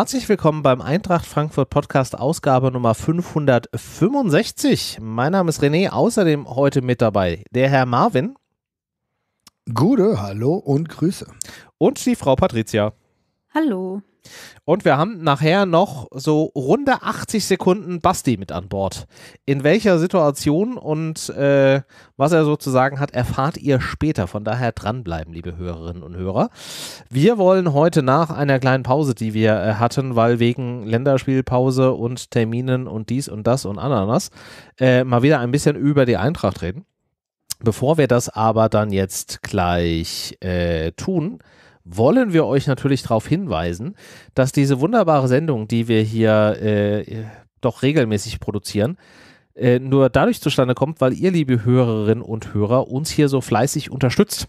Herzlich willkommen beim Eintracht Frankfurt Podcast Ausgabe Nummer 565. Mein Name ist René, außerdem heute mit dabei der Herr Marvin. Gute, hallo und Grüße. Und die Frau Patricia. Hallo. Und wir haben nachher noch so runde 80 Sekunden Basti mit an Bord. In welcher Situation und äh, was er sozusagen hat, erfahrt ihr später. Von daher dranbleiben, liebe Hörerinnen und Hörer. Wir wollen heute nach einer kleinen Pause, die wir äh, hatten, weil wegen Länderspielpause und Terminen und dies und das und Ananas, äh, mal wieder ein bisschen über die Eintracht reden. Bevor wir das aber dann jetzt gleich äh, tun, wollen wir euch natürlich darauf hinweisen, dass diese wunderbare Sendung, die wir hier äh, doch regelmäßig produzieren, äh, nur dadurch zustande kommt, weil ihr, liebe Hörerinnen und Hörer, uns hier so fleißig unterstützt.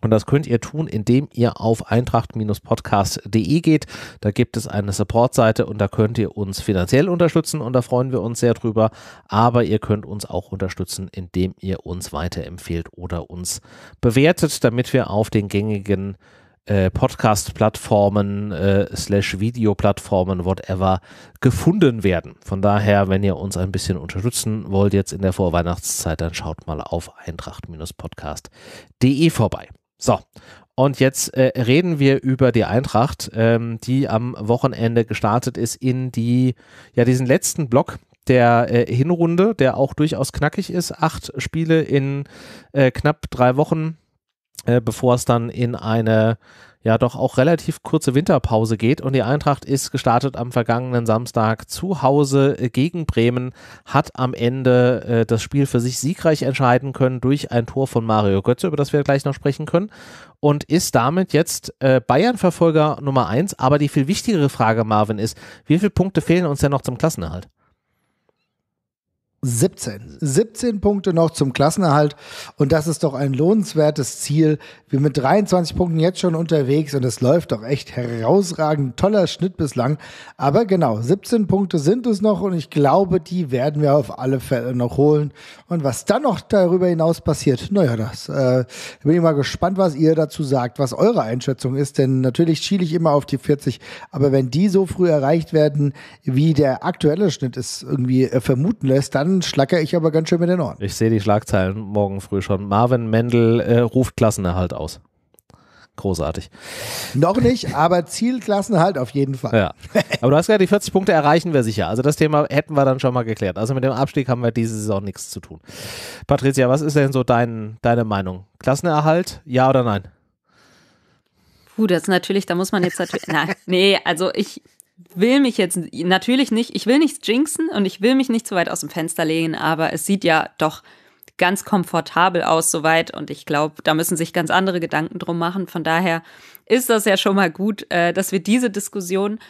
Und das könnt ihr tun, indem ihr auf eintracht-podcast.de geht. Da gibt es eine Support-Seite und da könnt ihr uns finanziell unterstützen und da freuen wir uns sehr drüber. Aber ihr könnt uns auch unterstützen, indem ihr uns weiterempfehlt oder uns bewertet, damit wir auf den gängigen äh, äh, Podcast-Plattformen, äh, slash Videoplattformen, whatever, gefunden werden. Von daher, wenn ihr uns ein bisschen unterstützen wollt jetzt in der Vorweihnachtszeit, dann schaut mal auf eintracht-podcast.de vorbei. So, und jetzt äh, reden wir über die Eintracht, ähm, die am Wochenende gestartet ist in die, ja, diesen letzten Block der äh, Hinrunde, der auch durchaus knackig ist. Acht Spiele in äh, knapp drei Wochen äh, bevor es dann in eine ja doch auch relativ kurze Winterpause geht. Und die Eintracht ist gestartet am vergangenen Samstag zu Hause gegen Bremen, hat am Ende äh, das Spiel für sich siegreich entscheiden können durch ein Tor von Mario Götze, über das wir gleich noch sprechen können. Und ist damit jetzt äh, Bayern-Verfolger Nummer eins. Aber die viel wichtigere Frage, Marvin, ist, wie viele Punkte fehlen uns denn noch zum Klassenerhalt? 17. 17 Punkte noch zum Klassenerhalt. Und das ist doch ein lohnenswertes Ziel. Wir mit 23 Punkten jetzt schon unterwegs und es läuft doch echt herausragend. Toller Schnitt bislang. Aber genau, 17 Punkte sind es noch und ich glaube, die werden wir auf alle Fälle noch holen. Und was dann noch darüber hinaus passiert, naja, das äh, bin ich mal gespannt, was ihr dazu sagt, was eure Einschätzung ist. Denn natürlich schiele ich immer auf die 40. Aber wenn die so früh erreicht werden, wie der aktuelle Schnitt es irgendwie äh, vermuten lässt, dann dann ich aber ganz schön mit den Ohren. Ich sehe die Schlagzeilen morgen früh schon. Marvin Mendel äh, ruft Klassenerhalt aus. Großartig. Noch nicht, aber Zielklassenerhalt auf jeden Fall. Ja. Aber du hast gesagt, die 40 Punkte erreichen wir sicher. Also das Thema hätten wir dann schon mal geklärt. Also mit dem Abstieg haben wir diese Saison nichts zu tun. Patricia, was ist denn so dein, deine Meinung? Klassenerhalt, ja oder nein? Puh, das ist natürlich, da muss man jetzt natürlich. Nein, nee, also ich will mich jetzt natürlich nicht, ich will nichts jinxen und ich will mich nicht zu weit aus dem Fenster legen, aber es sieht ja doch ganz komfortabel aus soweit und ich glaube, da müssen sich ganz andere Gedanken drum machen. Von daher ist das ja schon mal gut, äh, dass wir diese Diskussion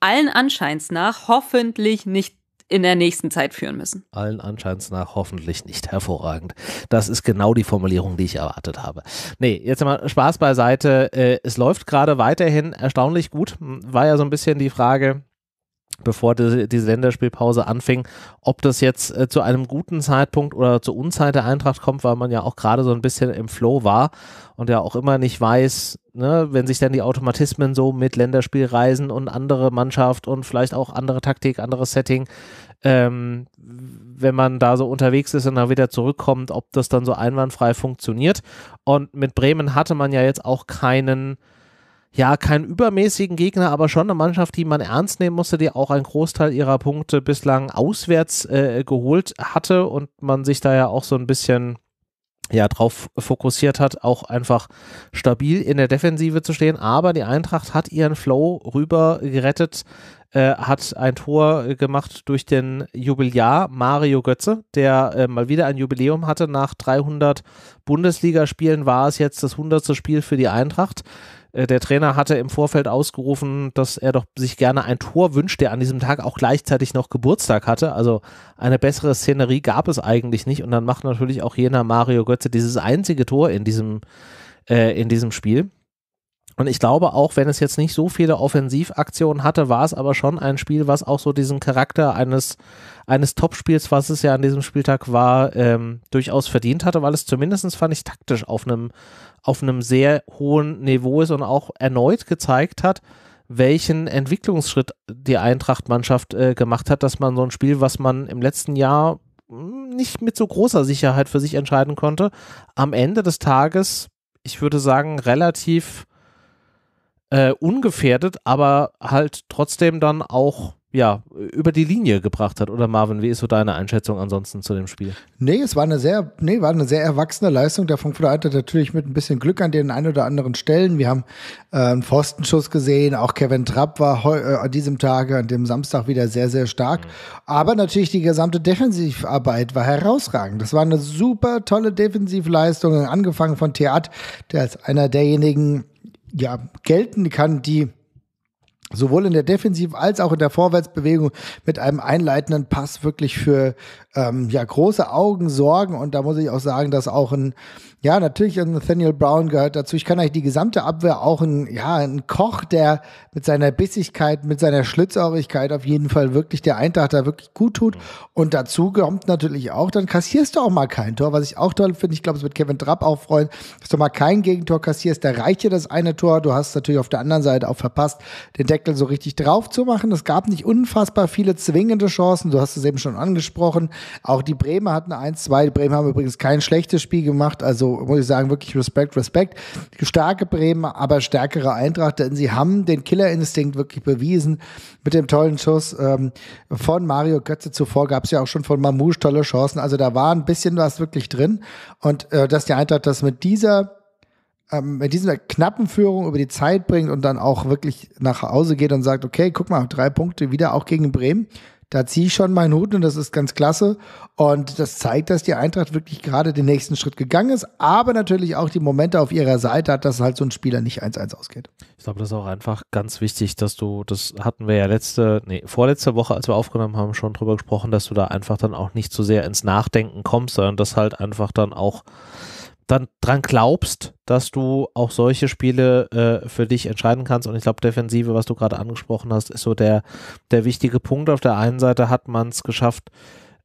allen Anscheins nach hoffentlich nicht in der nächsten Zeit führen müssen. Allen Anscheins nach hoffentlich nicht hervorragend. Das ist genau die Formulierung, die ich erwartet habe. Nee, jetzt mal Spaß beiseite. Äh, es läuft gerade weiterhin erstaunlich gut. War ja so ein bisschen die Frage, bevor die, diese Länderspielpause anfing. Ob das jetzt äh, zu einem guten Zeitpunkt oder zur Unzeit der Eintracht kommt, weil man ja auch gerade so ein bisschen im Flow war und ja auch immer nicht weiß, ne, wenn sich dann die Automatismen so mit Länderspielreisen und andere Mannschaft und vielleicht auch andere Taktik, anderes Setting, ähm, wenn man da so unterwegs ist und dann wieder zurückkommt, ob das dann so einwandfrei funktioniert. Und mit Bremen hatte man ja jetzt auch keinen ja, keinen übermäßigen Gegner, aber schon eine Mannschaft, die man ernst nehmen musste, die auch einen Großteil ihrer Punkte bislang auswärts äh, geholt hatte und man sich da ja auch so ein bisschen ja, drauf fokussiert hat, auch einfach stabil in der Defensive zu stehen. Aber die Eintracht hat ihren Flow rüber gerettet, äh, hat ein Tor gemacht durch den Jubiläar Mario Götze, der äh, mal wieder ein Jubiläum hatte. Nach 300 Bundesligaspielen war es jetzt das 100. Spiel für die Eintracht. Äh, der Trainer hatte im Vorfeld ausgerufen, dass er doch sich gerne ein Tor wünscht, der an diesem Tag auch gleichzeitig noch Geburtstag hatte. Also eine bessere Szenerie gab es eigentlich nicht. Und dann macht natürlich auch jener Mario Götze dieses einzige Tor in diesem, äh, in diesem Spiel. Und ich glaube, auch wenn es jetzt nicht so viele Offensivaktionen hatte, war es aber schon ein Spiel, was auch so diesen Charakter eines, eines Topspiels, was es ja an diesem Spieltag war, ähm, durchaus verdient hatte, weil es zumindestens fand ich, taktisch auf einem, auf einem sehr hohen Niveau ist und auch erneut gezeigt hat, welchen Entwicklungsschritt die Eintracht-Mannschaft äh, gemacht hat, dass man so ein Spiel, was man im letzten Jahr hm, nicht mit so großer Sicherheit für sich entscheiden konnte, am Ende des Tages, ich würde sagen, relativ äh, ungefährdet, aber halt trotzdem dann auch ja, über die Linie gebracht hat. Oder Marvin, wie ist so deine Einschätzung ansonsten zu dem Spiel? Nee, es war eine sehr, nee, war eine sehr erwachsene Leistung der Frankfurter Eintracht, natürlich mit ein bisschen Glück an den ein oder anderen Stellen. Wir haben äh, einen Pfostenschuss gesehen, auch Kevin Trapp war äh, an diesem Tage, an dem Samstag wieder sehr, sehr stark. Mhm. Aber natürlich die gesamte Defensivarbeit war herausragend. Das war eine super tolle Defensivleistung, angefangen von Theat, der als einer derjenigen ja, gelten kann, die sowohl in der Defensive als auch in der Vorwärtsbewegung mit einem einleitenden Pass wirklich für ähm, ja große Augen sorgen. Und da muss ich auch sagen, dass auch ein, ja, natürlich ein Nathaniel Brown gehört dazu. Ich kann eigentlich die gesamte Abwehr auch ein, ja, ein Koch, der mit seiner Bissigkeit, mit seiner Schlitzohrigkeit auf jeden Fall wirklich der Eintracht da wirklich gut tut. Und dazu kommt natürlich auch, dann kassierst du auch mal kein Tor, was ich auch toll finde. Ich glaube, es wird Kevin Trapp auch freuen, dass du mal kein Gegentor kassierst. Da reicht dir das eine Tor. Du hast natürlich auf der anderen Seite auch verpasst, den Deckel so richtig drauf zu machen. Es gab nicht unfassbar viele zwingende Chancen. Du hast es eben schon angesprochen. Auch die Bremer hatten 1-2. Die Bremen haben übrigens kein schlechtes Spiel gemacht. Also muss ich sagen, wirklich Respekt, Respekt. Starke Bremen, aber stärkere Eintracht, denn sie haben den Killerinstinkt wirklich bewiesen mit dem tollen Schuss ähm, von Mario Götze. Zuvor gab es ja auch schon von Mamouche tolle Chancen. Also da war ein bisschen was wirklich drin. Und äh, dass die Eintracht das mit dieser ähm, mit dieser knappen Führung über die Zeit bringt und dann auch wirklich nach Hause geht und sagt, okay, guck mal, drei Punkte wieder auch gegen Bremen. Da ziehe ich schon meinen Hut und das ist ganz klasse. Und das zeigt, dass die Eintracht wirklich gerade den nächsten Schritt gegangen ist, aber natürlich auch die Momente auf ihrer Seite hat, dass halt so ein Spieler nicht 1-1 ausgeht. Ich glaube, das ist auch einfach ganz wichtig, dass du, das hatten wir ja letzte, nee, vorletzte Woche, als wir aufgenommen haben, schon drüber gesprochen, dass du da einfach dann auch nicht zu so sehr ins Nachdenken kommst, sondern das halt einfach dann auch dann dran glaubst, dass du auch solche Spiele äh, für dich entscheiden kannst. Und ich glaube, Defensive, was du gerade angesprochen hast, ist so der, der wichtige Punkt. Auf der einen Seite hat man es geschafft,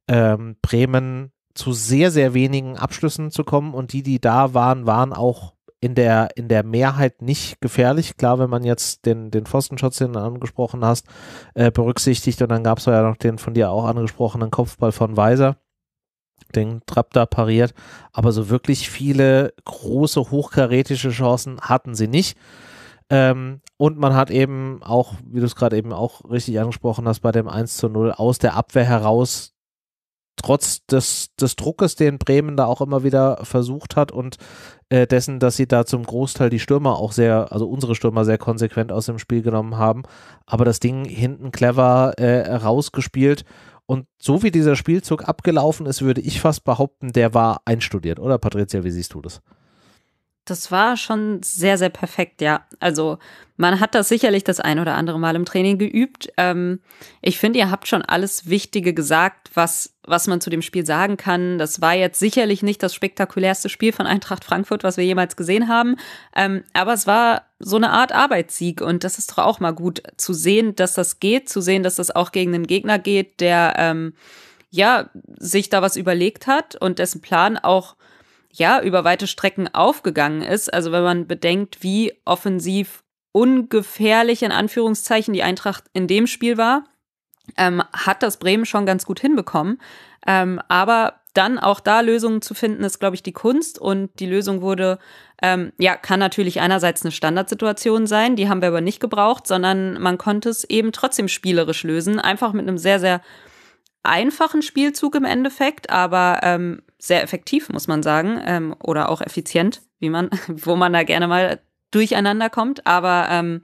ähm, Bremen zu sehr, sehr wenigen Abschlüssen zu kommen und die, die da waren, waren auch in der, in der Mehrheit nicht gefährlich. Klar, wenn man jetzt den, den Pfostenschutz, den du angesprochen hast, äh, berücksichtigt und dann gab es ja noch den von dir auch angesprochenen Kopfball von Weiser den Trapp da pariert. Aber so wirklich viele große, hochkarätische Chancen hatten sie nicht. Ähm, und man hat eben auch, wie du es gerade eben auch richtig angesprochen hast, bei dem 1 zu 0 aus der Abwehr heraus, trotz des, des Druckes, den Bremen da auch immer wieder versucht hat und äh, dessen, dass sie da zum Großteil die Stürmer auch sehr, also unsere Stürmer sehr konsequent aus dem Spiel genommen haben, aber das Ding hinten clever äh, rausgespielt und so wie dieser Spielzug abgelaufen ist, würde ich fast behaupten, der war einstudiert, oder Patricia, wie siehst du das? das war schon sehr, sehr perfekt, ja. Also man hat das sicherlich das ein oder andere Mal im Training geübt. Ähm, ich finde, ihr habt schon alles Wichtige gesagt, was, was man zu dem Spiel sagen kann. Das war jetzt sicherlich nicht das spektakulärste Spiel von Eintracht Frankfurt, was wir jemals gesehen haben. Ähm, aber es war so eine Art Arbeitssieg und das ist doch auch mal gut zu sehen, dass das geht, zu sehen, dass das auch gegen einen Gegner geht, der ähm, ja sich da was überlegt hat und dessen Plan auch ja, über weite Strecken aufgegangen ist. Also wenn man bedenkt, wie offensiv ungefährlich in Anführungszeichen die Eintracht in dem Spiel war, ähm, hat das Bremen schon ganz gut hinbekommen. Ähm, aber dann auch da Lösungen zu finden, ist, glaube ich, die Kunst. Und die Lösung wurde, ähm, ja, kann natürlich einerseits eine Standardsituation sein, die haben wir aber nicht gebraucht, sondern man konnte es eben trotzdem spielerisch lösen, einfach mit einem sehr, sehr einfachen Spielzug im Endeffekt, aber ähm, sehr effektiv, muss man sagen, ähm, oder auch effizient, wie man, wo man da gerne mal durcheinander kommt. Aber ähm,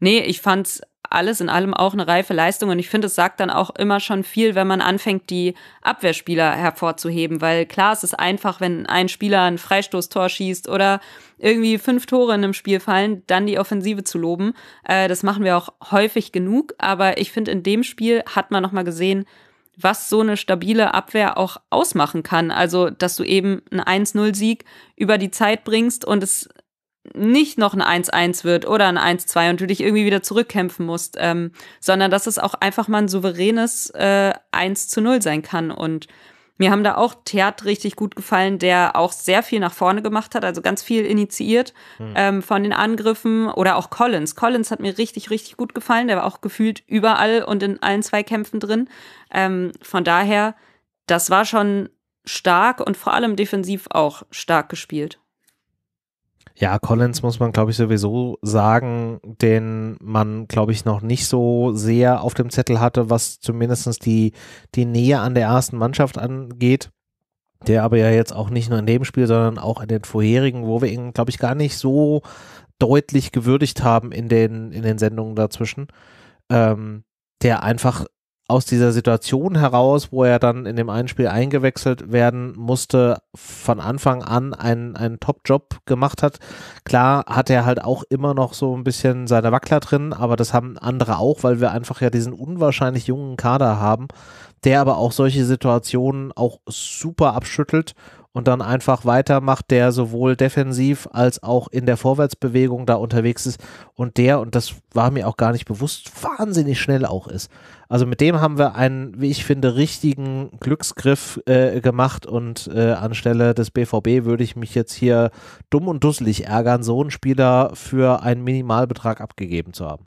nee, ich fand es alles in allem auch eine reife Leistung. Und ich finde, es sagt dann auch immer schon viel, wenn man anfängt, die Abwehrspieler hervorzuheben. Weil klar, es ist einfach, wenn ein Spieler ein Freistoßtor schießt oder irgendwie fünf Tore in einem Spiel fallen, dann die Offensive zu loben. Äh, das machen wir auch häufig genug. Aber ich finde, in dem Spiel hat man nochmal gesehen, was so eine stabile Abwehr auch ausmachen kann. Also, dass du eben einen 1-0-Sieg über die Zeit bringst und es nicht noch ein 1-1 wird oder ein 1-2 und du dich irgendwie wieder zurückkämpfen musst, ähm, sondern dass es auch einfach mal ein souveränes äh, 1 0 sein kann. Und mir haben da auch Theat richtig gut gefallen, der auch sehr viel nach vorne gemacht hat, also ganz viel initiiert mhm. ähm, von den Angriffen oder auch Collins. Collins hat mir richtig, richtig gut gefallen. Der war auch gefühlt überall und in allen zwei Kämpfen drin. Ähm, von daher, das war schon stark und vor allem defensiv auch stark gespielt. Ja, Collins muss man, glaube ich, sowieso sagen, den man, glaube ich, noch nicht so sehr auf dem Zettel hatte, was zumindest die, die Nähe an der ersten Mannschaft angeht der aber ja jetzt auch nicht nur in dem Spiel, sondern auch in den vorherigen, wo wir ihn, glaube ich, gar nicht so deutlich gewürdigt haben in den, in den Sendungen dazwischen, ähm, der einfach aus dieser Situation heraus, wo er dann in dem einen Spiel eingewechselt werden musste, von Anfang an einen, einen Top-Job gemacht hat. Klar hat er halt auch immer noch so ein bisschen seine Wackler drin, aber das haben andere auch, weil wir einfach ja diesen unwahrscheinlich jungen Kader haben, der aber auch solche Situationen auch super abschüttelt und dann einfach weitermacht, der sowohl defensiv als auch in der Vorwärtsbewegung da unterwegs ist und der, und das war mir auch gar nicht bewusst, wahnsinnig schnell auch ist. Also mit dem haben wir einen, wie ich finde, richtigen Glücksgriff äh, gemacht und äh, anstelle des BVB würde ich mich jetzt hier dumm und dusselig ärgern, so einen Spieler für einen Minimalbetrag abgegeben zu haben.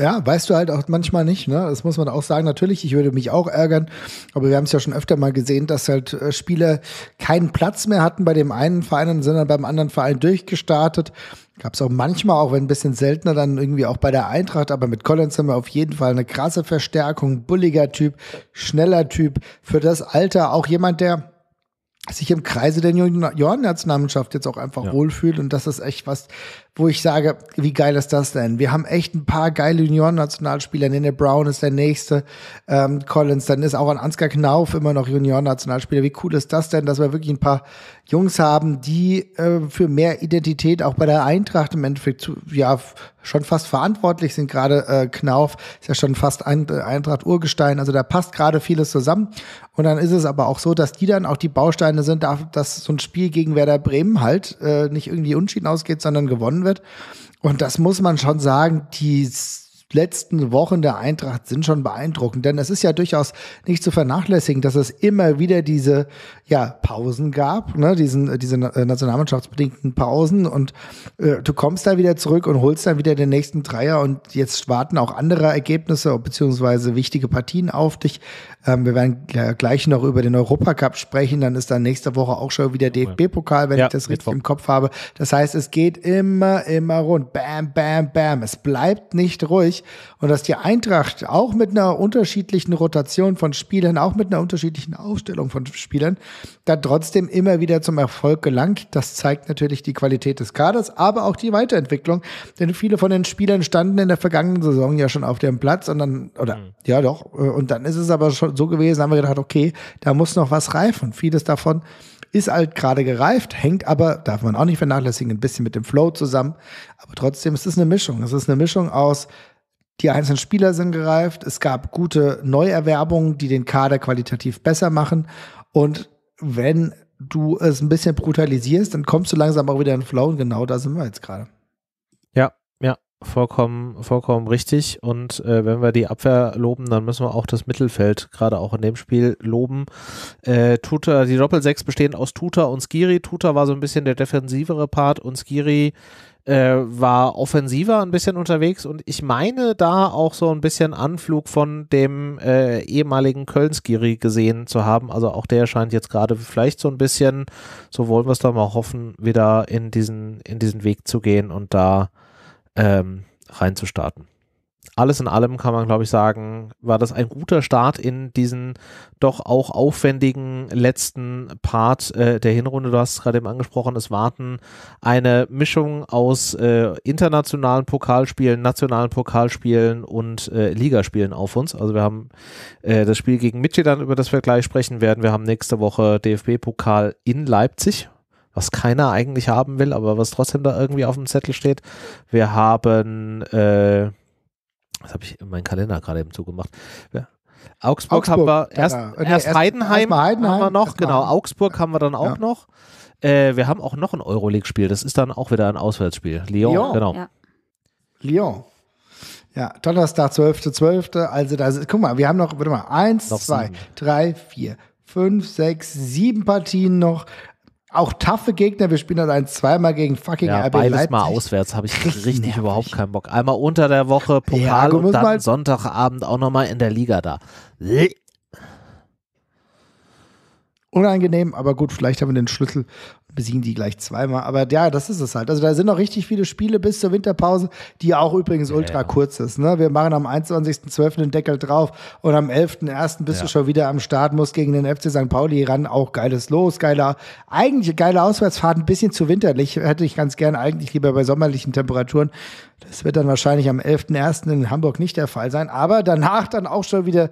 Ja, weißt du halt auch manchmal nicht, ne? Das muss man auch sagen. Natürlich, ich würde mich auch ärgern, aber wir haben es ja schon öfter mal gesehen, dass halt äh, Spieler keinen Platz mehr hatten bei dem einen Verein, und sind dann beim anderen Verein durchgestartet. Gab es auch manchmal, auch wenn ein bisschen seltener, dann irgendwie auch bei der Eintracht, aber mit Collins haben wir auf jeden Fall eine krasse Verstärkung, bulliger Typ, schneller Typ, für das Alter auch jemand, der sich im Kreise der Juniorennationalmannschaft jetzt auch einfach ja. wohlfühlt und das ist echt was, wo ich sage, wie geil ist das denn? Wir haben echt ein paar geile Junioren-Nationalspieler. Nene Brown ist der nächste, ähm, Collins, dann ist auch ein Ansgar Knauf immer noch Junioren-Nationalspieler. Wie cool ist das denn, dass wir wirklich ein paar Jungs haben, die äh, für mehr Identität auch bei der Eintracht im Endeffekt zu, ja schon fast verantwortlich sind. Gerade äh, Knauf ist ja schon fast ein, äh, Eintracht Urgestein. Also da passt gerade vieles zusammen. Und dann ist es aber auch so, dass die dann auch die Bausteine sind, dass so ein Spiel gegen Werder Bremen halt äh, nicht irgendwie unschieden ausgeht, sondern gewonnen wird wird. Und das muss man schon sagen, die letzten Wochen der Eintracht sind schon beeindruckend, denn es ist ja durchaus nicht zu vernachlässigen, dass es immer wieder diese ja, Pausen gab, ne? Diesen, äh, diese äh, nationalmannschaftsbedingten Pausen und äh, du kommst da wieder zurück und holst dann wieder den nächsten Dreier und jetzt warten auch andere Ergebnisse beziehungsweise wichtige Partien auf dich. Ähm, wir werden gleich noch über den Europacup sprechen, dann ist dann nächste Woche auch schon wieder DFB-Pokal, wenn ja, ich das richtig im Kopf habe. Das heißt, es geht immer, immer rund. Bam, bam, bam. Es bleibt nicht ruhig durch und dass die Eintracht auch mit einer unterschiedlichen Rotation von Spielern, auch mit einer unterschiedlichen Aufstellung von Spielern, da trotzdem immer wieder zum Erfolg gelangt. Das zeigt natürlich die Qualität des Kaders, aber auch die Weiterentwicklung, denn viele von den Spielern standen in der vergangenen Saison ja schon auf dem Platz und dann, oder, mhm. ja doch, äh, und dann ist es aber schon so gewesen, haben wir gedacht, okay, da muss noch was reifen. Vieles davon ist halt gerade gereift, hängt aber, darf man auch nicht vernachlässigen, ein bisschen mit dem Flow zusammen. Aber trotzdem ist es eine Mischung. Es ist eine Mischung aus die einzelnen Spieler sind gereift. Es gab gute Neuerwerbungen, die den Kader qualitativ besser machen. Und wenn du es ein bisschen brutalisierst, dann kommst du langsam auch wieder in den Flow. Und genau da sind wir jetzt gerade. Ja, ja, vollkommen, vollkommen richtig. Und äh, wenn wir die Abwehr loben, dann müssen wir auch das Mittelfeld, gerade auch in dem Spiel, loben. Äh, Tuta, die Doppelsechs bestehen aus Tuta und Skiri. Tuta war so ein bisschen der defensivere Part und Skiri äh, war offensiver ein bisschen unterwegs und ich meine da auch so ein bisschen Anflug von dem äh, ehemaligen Kölnskiri gesehen zu haben. Also auch der scheint jetzt gerade vielleicht so ein bisschen, so wollen wir es doch mal hoffen, wieder in diesen, in diesen Weg zu gehen und da ähm, reinzustarten alles in allem kann man, glaube ich, sagen, war das ein guter Start in diesen doch auch aufwendigen letzten Part äh, der Hinrunde. Du hast es gerade eben angesprochen, es warten eine Mischung aus äh, internationalen Pokalspielen, nationalen Pokalspielen und äh, Ligaspielen auf uns. Also wir haben äh, das Spiel gegen Mitchell, über das wir gleich sprechen werden. Wir haben nächste Woche DFB-Pokal in Leipzig was keiner eigentlich haben will, aber was trotzdem da irgendwie auf dem Zettel steht. Wir haben äh, das habe ich in meinen Kalender gerade eben zugemacht? Ja. Augsburg, Augsburg, haben wir erst, ja, genau. nee, erst, Heidenheim, Heidenheim, haben wir noch, genau. Mal. Augsburg haben wir dann auch ja. noch. Äh, wir haben auch noch ein Euroleague-Spiel. Das ist dann auch wieder ein Auswärtsspiel. Lyon, Lyon. genau. Ja. Lyon. Ja, Donnerstag, 12.12. .12. Also da ist, guck mal, wir haben noch, warte mal, eins, noch zwei, sieben. drei, vier, fünf, sechs, sieben Partien noch auch taffe Gegner. Wir spielen halt ein zweimal gegen fucking ja, RB beides Leipzig. mal auswärts habe ich richtig, richtig überhaupt keinen Bock. Einmal unter der Woche Pokal ja, und dann mal Sonntagabend auch nochmal in der Liga da. Unangenehm, aber gut, vielleicht haben wir den Schlüssel besiegen die gleich zweimal. Aber ja, das ist es halt. Also da sind noch richtig viele Spiele bis zur Winterpause, die auch übrigens ja, ultra ja. kurz ist. Ne? Wir machen am 21.12. den Deckel drauf und am 11.01. bist ja. du schon wieder am Start, musst gegen den FC St. Pauli ran. Auch geiles Los, geiler, eigentlich geile Auswärtsfahrt, ein bisschen zu winterlich. Hätte ich ganz gern eigentlich lieber bei sommerlichen Temperaturen. Das wird dann wahrscheinlich am 11.01. in Hamburg nicht der Fall sein. Aber danach dann auch schon wieder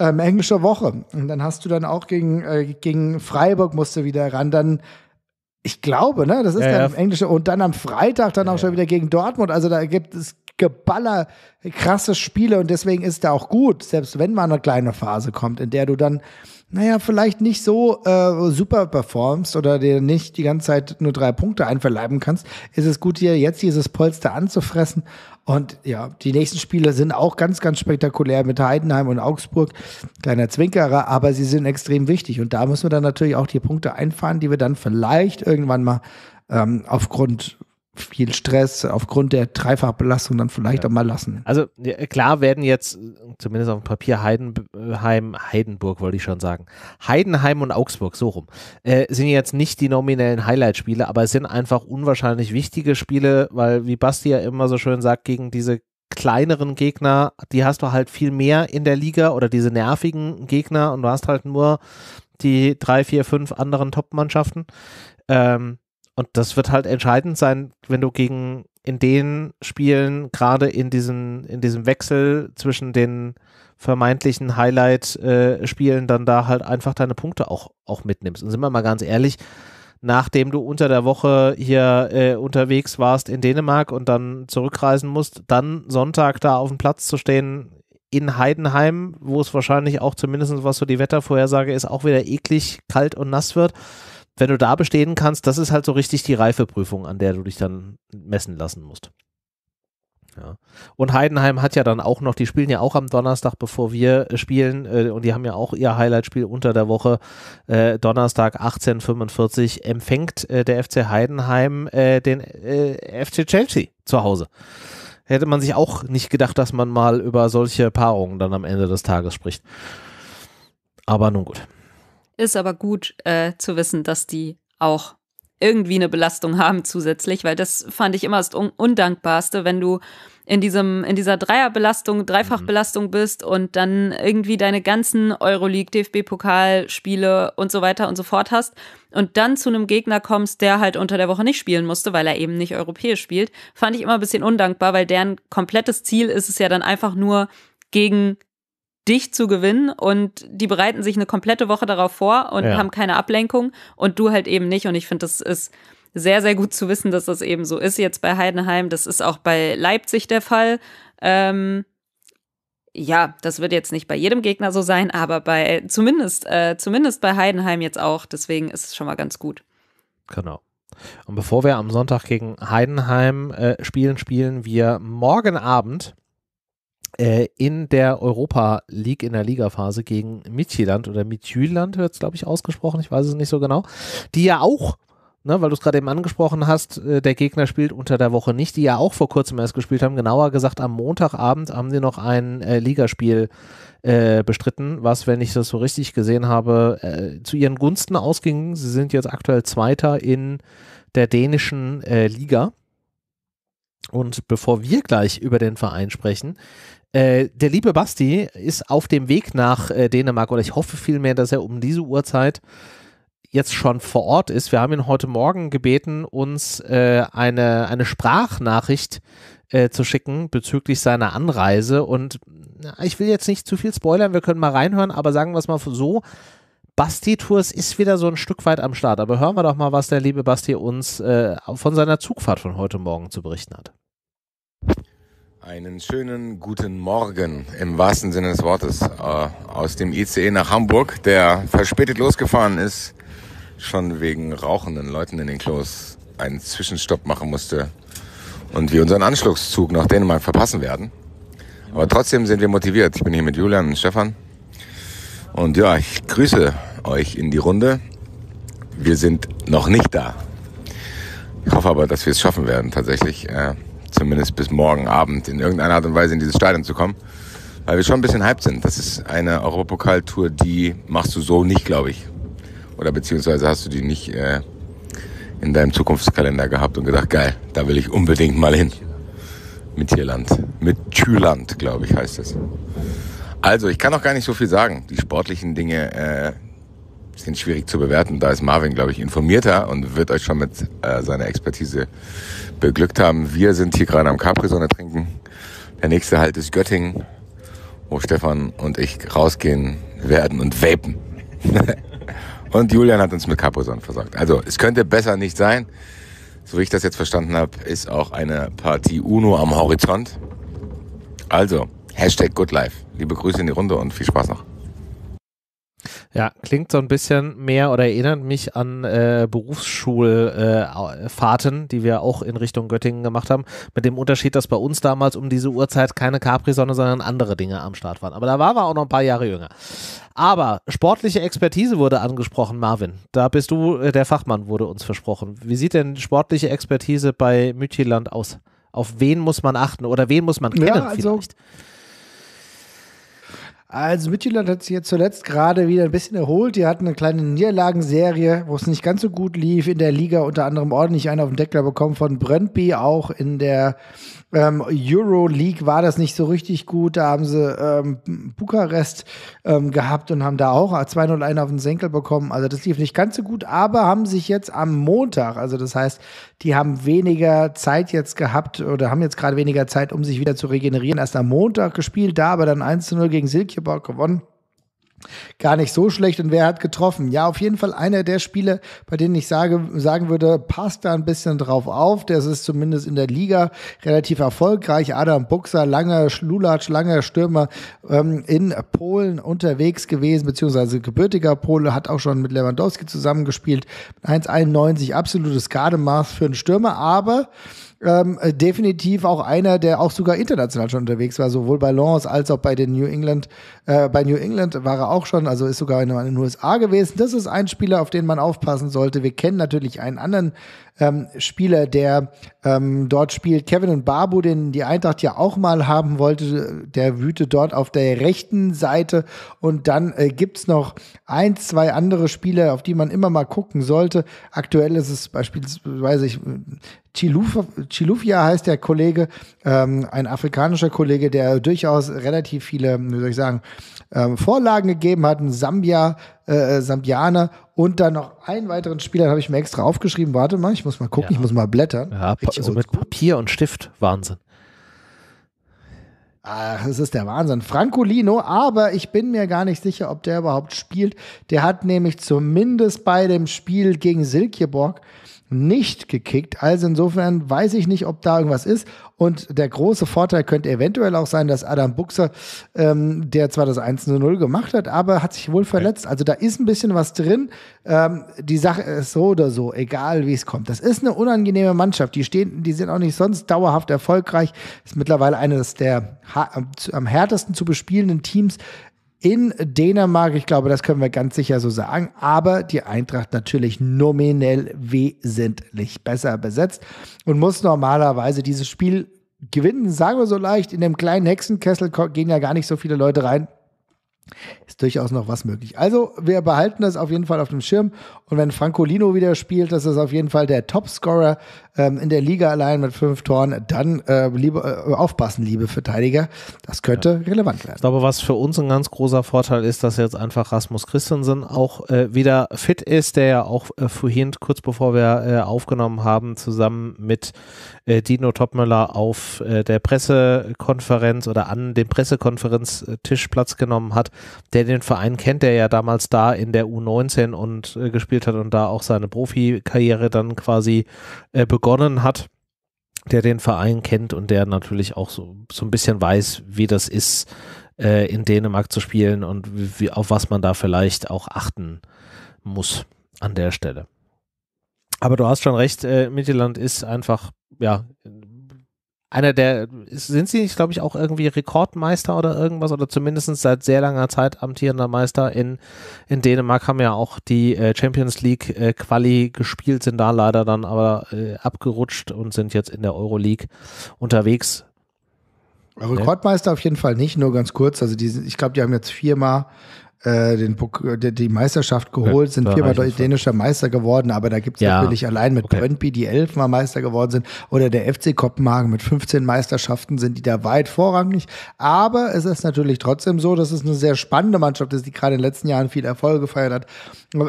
ähm, englische Woche. Und dann hast du dann auch gegen, äh, gegen Freiburg musst du wieder ran. Dann ich glaube, ne? Das ist ja, dann im Englischen. Und dann am Freitag dann auch schon wieder gegen Dortmund. Also da gibt es Geballer, krasse Spiele und deswegen ist da auch gut, selbst wenn mal eine kleine Phase kommt, in der du dann naja, vielleicht nicht so äh, super performst oder dir nicht die ganze Zeit nur drei Punkte einverleiben kannst, ist es gut, dir jetzt dieses Polster anzufressen. Und ja, die nächsten Spiele sind auch ganz, ganz spektakulär mit Heidenheim und Augsburg. Kleiner Zwinkerer, aber sie sind extrem wichtig. Und da müssen wir dann natürlich auch die Punkte einfahren, die wir dann vielleicht irgendwann mal ähm, aufgrund viel Stress aufgrund der Dreifachbelastung dann vielleicht ja. auch mal lassen. Also klar werden jetzt zumindest auf dem Papier Heidenheim, Heidenburg wollte ich schon sagen, Heidenheim und Augsburg so rum äh, sind jetzt nicht die nominellen Highlight-Spiele, aber es sind einfach unwahrscheinlich wichtige Spiele, weil wie Basti ja immer so schön sagt gegen diese kleineren Gegner, die hast du halt viel mehr in der Liga oder diese nervigen Gegner und du hast halt nur die drei, vier, fünf anderen Top-Mannschaften. Ähm, und das wird halt entscheidend sein, wenn du gegen in den Spielen, gerade in in diesem Wechsel zwischen den vermeintlichen Highlight-Spielen, äh, dann da halt einfach deine Punkte auch, auch mitnimmst. Und sind wir mal ganz ehrlich, nachdem du unter der Woche hier äh, unterwegs warst in Dänemark und dann zurückreisen musst, dann Sonntag da auf dem Platz zu stehen in Heidenheim, wo es wahrscheinlich auch zumindest was so die Wettervorhersage ist, auch wieder eklig, kalt und nass wird wenn du da bestehen kannst, das ist halt so richtig die Reifeprüfung, an der du dich dann messen lassen musst. Ja. Und Heidenheim hat ja dann auch noch, die spielen ja auch am Donnerstag, bevor wir äh, spielen, äh, und die haben ja auch ihr Highlightspiel unter der Woche. Äh, Donnerstag 18:45 empfängt äh, der FC Heidenheim äh, den äh, FC Chelsea zu Hause. Hätte man sich auch nicht gedacht, dass man mal über solche Paarungen dann am Ende des Tages spricht. Aber nun gut. Ist aber gut äh, zu wissen, dass die auch irgendwie eine Belastung haben zusätzlich, weil das fand ich immer das undankbarste, wenn du in diesem in dieser Dreierbelastung, Dreifachbelastung mhm. bist und dann irgendwie deine ganzen Euroleague, DFB-Pokalspiele und so weiter und so fort hast und dann zu einem Gegner kommst, der halt unter der Woche nicht spielen musste, weil er eben nicht europäisch spielt, fand ich immer ein bisschen undankbar, weil deren komplettes Ziel ist es ja dann einfach nur gegen dich zu gewinnen und die bereiten sich eine komplette Woche darauf vor und ja. haben keine Ablenkung und du halt eben nicht. Und ich finde, das ist sehr, sehr gut zu wissen, dass das eben so ist jetzt bei Heidenheim. Das ist auch bei Leipzig der Fall. Ähm, ja, das wird jetzt nicht bei jedem Gegner so sein, aber bei zumindest, äh, zumindest bei Heidenheim jetzt auch. Deswegen ist es schon mal ganz gut. Genau. Und bevor wir am Sonntag gegen Heidenheim äh, spielen, spielen wir morgen Abend äh, in der Europa League, in der Ligaphase gegen Midtjylland oder Midtjylland wird es, glaube ich, ausgesprochen, ich weiß es nicht so genau, die ja auch Ne, weil du es gerade eben angesprochen hast, äh, der Gegner spielt unter der Woche nicht, die ja auch vor kurzem erst gespielt haben. Genauer gesagt, am Montagabend haben sie noch ein äh, Ligaspiel äh, bestritten, was, wenn ich das so richtig gesehen habe, äh, zu ihren Gunsten ausging. Sie sind jetzt aktuell Zweiter in der dänischen äh, Liga. Und bevor wir gleich über den Verein sprechen, äh, der liebe Basti ist auf dem Weg nach äh, Dänemark oder ich hoffe vielmehr, dass er um diese Uhrzeit jetzt schon vor Ort ist. Wir haben ihn heute Morgen gebeten, uns äh, eine, eine Sprachnachricht äh, zu schicken bezüglich seiner Anreise. Und na, ich will jetzt nicht zu viel spoilern, wir können mal reinhören, aber sagen wir es mal so. Basti Tours ist wieder so ein Stück weit am Start, aber hören wir doch mal, was der liebe Basti uns äh, von seiner Zugfahrt von heute Morgen zu berichten hat. Einen schönen guten Morgen im wahrsten Sinne des Wortes äh, aus dem ICE nach Hamburg, der verspätet losgefahren ist, schon wegen rauchenden Leuten in den Klos einen Zwischenstopp machen musste und wir unseren Anschlusszug nach Dänemark verpassen werden. Aber trotzdem sind wir motiviert. Ich bin hier mit Julian und Stefan. Und ja, ich grüße euch in die Runde. Wir sind noch nicht da. Ich hoffe aber, dass wir es schaffen werden tatsächlich. Äh, zumindest bis morgen Abend in irgendeiner Art und Weise in dieses Stadion zu kommen, weil wir schon ein bisschen hyped sind. Das ist eine Europapokaltour, die machst du so nicht, glaube ich. Oder beziehungsweise hast du die nicht äh, in deinem Zukunftskalender gehabt und gedacht, geil, da will ich unbedingt mal hin. Mit Tierland. Mit Thürland, glaube ich, heißt es. Also, ich kann noch gar nicht so viel sagen. Die sportlichen Dinge äh, sind schwierig zu bewerten. Da ist Marvin, glaube ich, informierter und wird euch schon mit äh, seiner Expertise beglückt haben. Wir sind hier gerade am Capri-Sonne trinken. Der nächste Halt ist Göttingen, wo Stefan und ich rausgehen werden und vapen. und Julian hat uns mit Capri-Sonne versorgt. Also es könnte besser nicht sein. So wie ich das jetzt verstanden habe, ist auch eine Partie Uno am Horizont. Also, Hashtag Good Life. Liebe Grüße in die Runde und viel Spaß noch. Ja, klingt so ein bisschen mehr oder erinnert mich an äh, Berufsschulfahrten, äh, die wir auch in Richtung Göttingen gemacht haben, mit dem Unterschied, dass bei uns damals um diese Uhrzeit keine Capri-Sonne, sondern andere Dinge am Start waren. Aber da war wir auch noch ein paar Jahre jünger. Aber sportliche Expertise wurde angesprochen, Marvin. Da bist du äh, der Fachmann, wurde uns versprochen. Wie sieht denn sportliche Expertise bei Mütjeland aus? Auf wen muss man achten oder wen muss man kennen ja, also vielleicht? Also Midtjylland hat sich jetzt zuletzt gerade wieder ein bisschen erholt. Die hatten eine kleine Niederlagenserie, wo es nicht ganz so gut lief. In der Liga unter anderem ordentlich einen auf den Deckel bekommen von Brøndby. Auch in der ähm, Euro war das nicht so richtig gut. Da haben sie ähm, Bukarest ähm, gehabt und haben da auch 2-0 einen auf den Senkel bekommen. Also das lief nicht ganz so gut, aber haben sich jetzt am Montag, also das heißt, die haben weniger Zeit jetzt gehabt oder haben jetzt gerade weniger Zeit, um sich wieder zu regenerieren. Erst am Montag gespielt, da aber dann 1-0 gegen Silke Chichibor gewonnen. Gar nicht so schlecht. Und wer hat getroffen? Ja, auf jeden Fall einer der Spiele, bei denen ich sage, sagen würde, passt da ein bisschen drauf auf. Das ist zumindest in der Liga relativ erfolgreich. Adam Buxer, langer Schlulatsch, langer Stürmer ähm, in Polen unterwegs gewesen, beziehungsweise gebürtiger Pole, hat auch schon mit Lewandowski zusammengespielt. 1,91, absolutes Gardemaß für einen Stürmer, aber ähm, äh, definitiv auch einer, der auch sogar international schon unterwegs war, sowohl bei Lens als auch bei den New England äh, bei New England war er auch schon, also ist sogar in, den USA gewesen. Das ist ein Spieler, auf den man aufpassen sollte. Wir kennen natürlich einen anderen ähm, Spieler, der ähm, dort spielt. Kevin und Babu, den die Eintracht ja auch mal haben wollte, der wüte dort auf der rechten Seite. Und dann äh, es noch ein, zwei andere Spieler, auf die man immer mal gucken sollte. Aktuell ist es beispielsweise, ich, Chiluf, Chilufia heißt der Kollege, ähm, ein afrikanischer Kollege, der durchaus relativ viele, wie soll ich sagen, ähm, Vorlagen gegeben hatten. Sambia, äh, äh, Sambianer und dann noch einen weiteren Spieler, habe ich mir extra aufgeschrieben. Warte mal, ich muss mal gucken, ja. ich muss mal blättern. Ja, Richtig also mit Papier und Stift, Wahnsinn. das ist der Wahnsinn. Francolino, aber ich bin mir gar nicht sicher, ob der überhaupt spielt. Der hat nämlich zumindest bei dem Spiel gegen Silkeborg nicht gekickt. Also insofern weiß ich nicht, ob da irgendwas ist. Und der große Vorteil könnte eventuell auch sein, dass Adam Buchser, ähm, der zwar das 1 zu 0 gemacht hat, aber hat sich wohl verletzt. Also da ist ein bisschen was drin. Ähm, die Sache ist so oder so, egal wie es kommt. Das ist eine unangenehme Mannschaft. Die stehen, die sind auch nicht sonst dauerhaft erfolgreich. Ist mittlerweile eines der am härtesten zu bespielenden Teams in Dänemark. Ich glaube, das können wir ganz sicher so sagen. Aber die Eintracht natürlich nominell wesentlich besser besetzt und muss normalerweise dieses Spiel gewinnen, sagen wir so leicht. In dem kleinen Hexenkessel gehen ja gar nicht so viele Leute rein. Ist durchaus noch was möglich. Also, wir behalten das auf jeden Fall auf dem Schirm. Und wenn Franco Lino wieder spielt, das ist auf jeden Fall der Topscorer ähm, in der Liga allein mit fünf Toren, dann äh, lieber, äh, aufpassen, liebe Verteidiger. Das könnte ja. relevant werden. Ich glaube, was für uns ein ganz großer Vorteil ist, dass jetzt einfach Rasmus Christensen auch äh, wieder fit ist, der ja auch äh, vorhin, kurz bevor wir äh, aufgenommen haben, zusammen mit äh, Dino Topmöller auf der Pressekonferenz oder an dem Pressekonferenztisch Platz genommen hat, der den Verein kennt, der ja damals da in der U19 und gespielt hat und da auch seine Profikarriere dann quasi begonnen begonnen hat, der den Verein kennt und der natürlich auch so, so ein bisschen weiß, wie das ist, äh, in Dänemark zu spielen und wie, auf was man da vielleicht auch achten muss an der Stelle. Aber du hast schon recht, äh, Mittelland ist einfach ja einer der, sind sie nicht, glaube ich, auch irgendwie Rekordmeister oder irgendwas oder zumindest seit sehr langer Zeit amtierender Meister in, in Dänemark, haben ja auch die äh, Champions League äh, Quali gespielt, sind da leider dann aber äh, abgerutscht und sind jetzt in der Euroleague unterwegs. Rekordmeister auf jeden Fall nicht, nur ganz kurz. Also die, ich glaube, die haben jetzt viermal äh, den, äh, die Meisterschaft geholt, ja, sind viermal dänischer Meister geworden, aber da gibt es ja. natürlich allein mit okay. Brøndby, die elfmal Meister geworden sind, oder der FC Kopenhagen mit 15 Meisterschaften sind die da weit vorrangig. Aber es ist natürlich trotzdem so, dass es eine sehr spannende Mannschaft ist, die gerade in den letzten Jahren viel Erfolg gefeiert hat.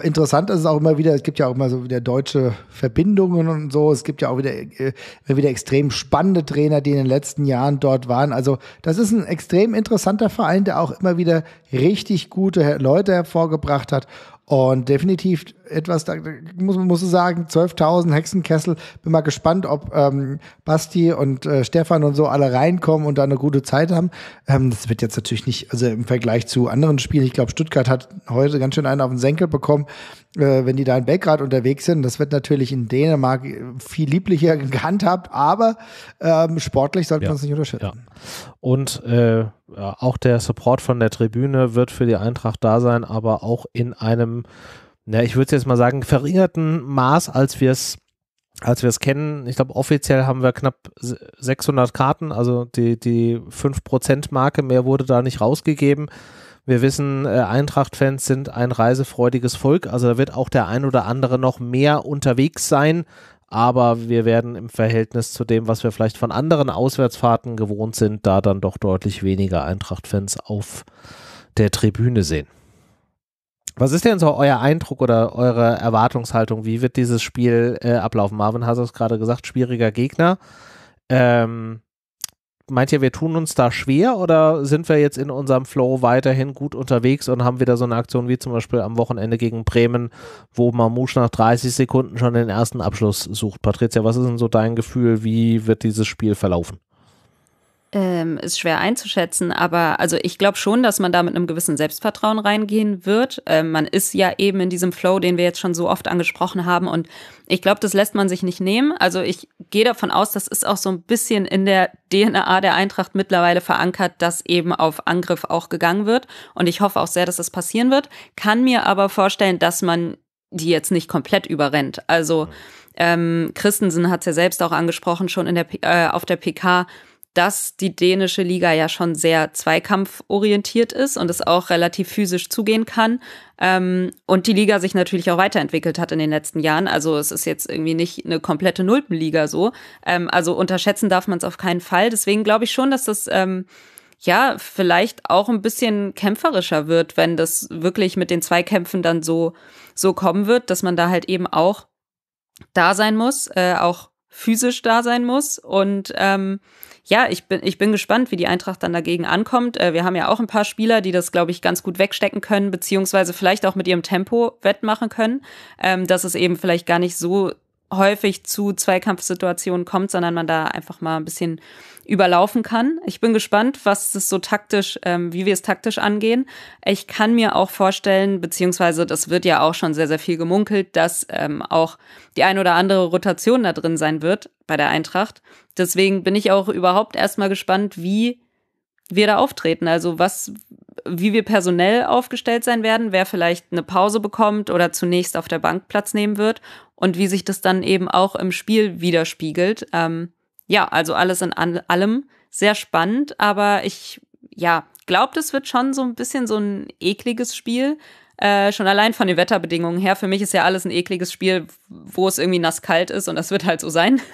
interessant ist es auch immer wieder, es gibt ja auch immer so wieder deutsche Verbindungen und so, es gibt ja auch wieder, äh, wieder extrem spannende Trainer, die in den letzten Jahren dort waren. Also das ist ein extrem interessanter Verein, der auch immer wieder richtig gute gute Leute hervorgebracht hat. Und definitiv etwas, da muss, muss sagen, 12.000 Hexenkessel. Bin mal gespannt, ob ähm, Basti und äh, Stefan und so alle reinkommen und da eine gute Zeit haben. Ähm, das wird jetzt natürlich nicht, also im Vergleich zu anderen Spielen, ich glaube, Stuttgart hat heute ganz schön einen auf den Senkel bekommen, äh, wenn die da in Belgrad unterwegs sind. Das wird natürlich in Dänemark viel lieblicher gehandhabt, aber ähm, sportlich sollte ja. man es nicht unterschätzen. Ja. Und äh ja, auch der Support von der Tribüne wird für die Eintracht da sein, aber auch in einem, na, ich würde jetzt mal sagen, verringerten Maß, als wir es als wir es kennen, ich glaube, offiziell haben wir knapp 600 Karten, also die, die 5%-Marke, mehr wurde da nicht rausgegeben. Wir wissen, äh, Eintracht-Fans sind ein reisefreudiges Volk, also da wird auch der ein oder andere noch mehr unterwegs sein, aber wir werden im Verhältnis zu dem, was wir vielleicht von anderen Auswärtsfahrten gewohnt sind, da dann doch deutlich weniger Eintracht-Fans auf der Tribüne sehen. Was ist denn so euer Eindruck oder eure Erwartungshaltung? Wie wird dieses Spiel äh, ablaufen? Marvin Hase es gerade gesagt, schwieriger Gegner. Ähm, meint ihr, wir tun uns da schwer oder sind wir jetzt in unserem Flow weiterhin gut unterwegs und haben wieder so eine Aktion wie zum Beispiel am Wochenende gegen Bremen, wo Mamouche nach 30 Sekunden schon den ersten Abschluss sucht? Patricia, was ist denn so dein Gefühl? Wie wird dieses Spiel verlaufen? ähm, ist schwer einzuschätzen, aber also ich glaube schon, dass man da mit einem gewissen Selbstvertrauen reingehen wird. Ähm, man ist ja eben in diesem Flow, den wir jetzt schon so oft angesprochen haben und ich glaube, das lässt man sich nicht nehmen. Also ich gehe davon aus, das ist auch so ein bisschen in der DNA der Eintracht mittlerweile verankert, dass eben auf Angriff auch gegangen wird und ich hoffe auch sehr, dass das passieren wird. Kann mir aber vorstellen, dass man die jetzt nicht komplett überrennt. Also ähm, Christensen hat es ja selbst auch angesprochen, schon in der, äh, auf der PK, dass die dänische Liga ja schon sehr zweikampforientiert ist und es auch relativ physisch zugehen kann. Ähm, und die Liga sich natürlich auch weiterentwickelt hat in den letzten Jahren. Also es ist jetzt irgendwie nicht eine komplette Nulpenliga so. Ähm, also unterschätzen darf man es auf keinen Fall. Deswegen glaube ich schon, dass das ähm, ja vielleicht auch ein bisschen kämpferischer wird, wenn das wirklich mit den Zweikämpfen dann so, so kommen wird, dass man da halt eben auch da sein muss, äh, auch physisch da sein muss und ähm, ja, ich bin, ich bin gespannt, wie die Eintracht dann dagegen ankommt. Äh, wir haben ja auch ein paar Spieler, die das, glaube ich, ganz gut wegstecken können, beziehungsweise vielleicht auch mit ihrem Tempo wettmachen können, ähm, dass es eben vielleicht gar nicht so häufig zu Zweikampfsituationen kommt, sondern man da einfach mal ein bisschen überlaufen kann. Ich bin gespannt, was es so taktisch, ähm, wie wir es taktisch angehen. Ich kann mir auch vorstellen, beziehungsweise das wird ja auch schon sehr, sehr viel gemunkelt, dass ähm, auch die ein oder andere Rotation da drin sein wird bei der Eintracht. Deswegen bin ich auch überhaupt erstmal gespannt, wie wir da auftreten. Also was, wie wir personell aufgestellt sein werden, wer vielleicht eine Pause bekommt oder zunächst auf der Bank Platz nehmen wird und wie sich das dann eben auch im Spiel widerspiegelt. Ähm, ja, also alles in allem sehr spannend, aber ich, ja, glaube, das wird schon so ein bisschen so ein ekliges Spiel. Äh, schon allein von den Wetterbedingungen her. Für mich ist ja alles ein ekliges Spiel, wo es irgendwie nass kalt ist und das wird halt so sein.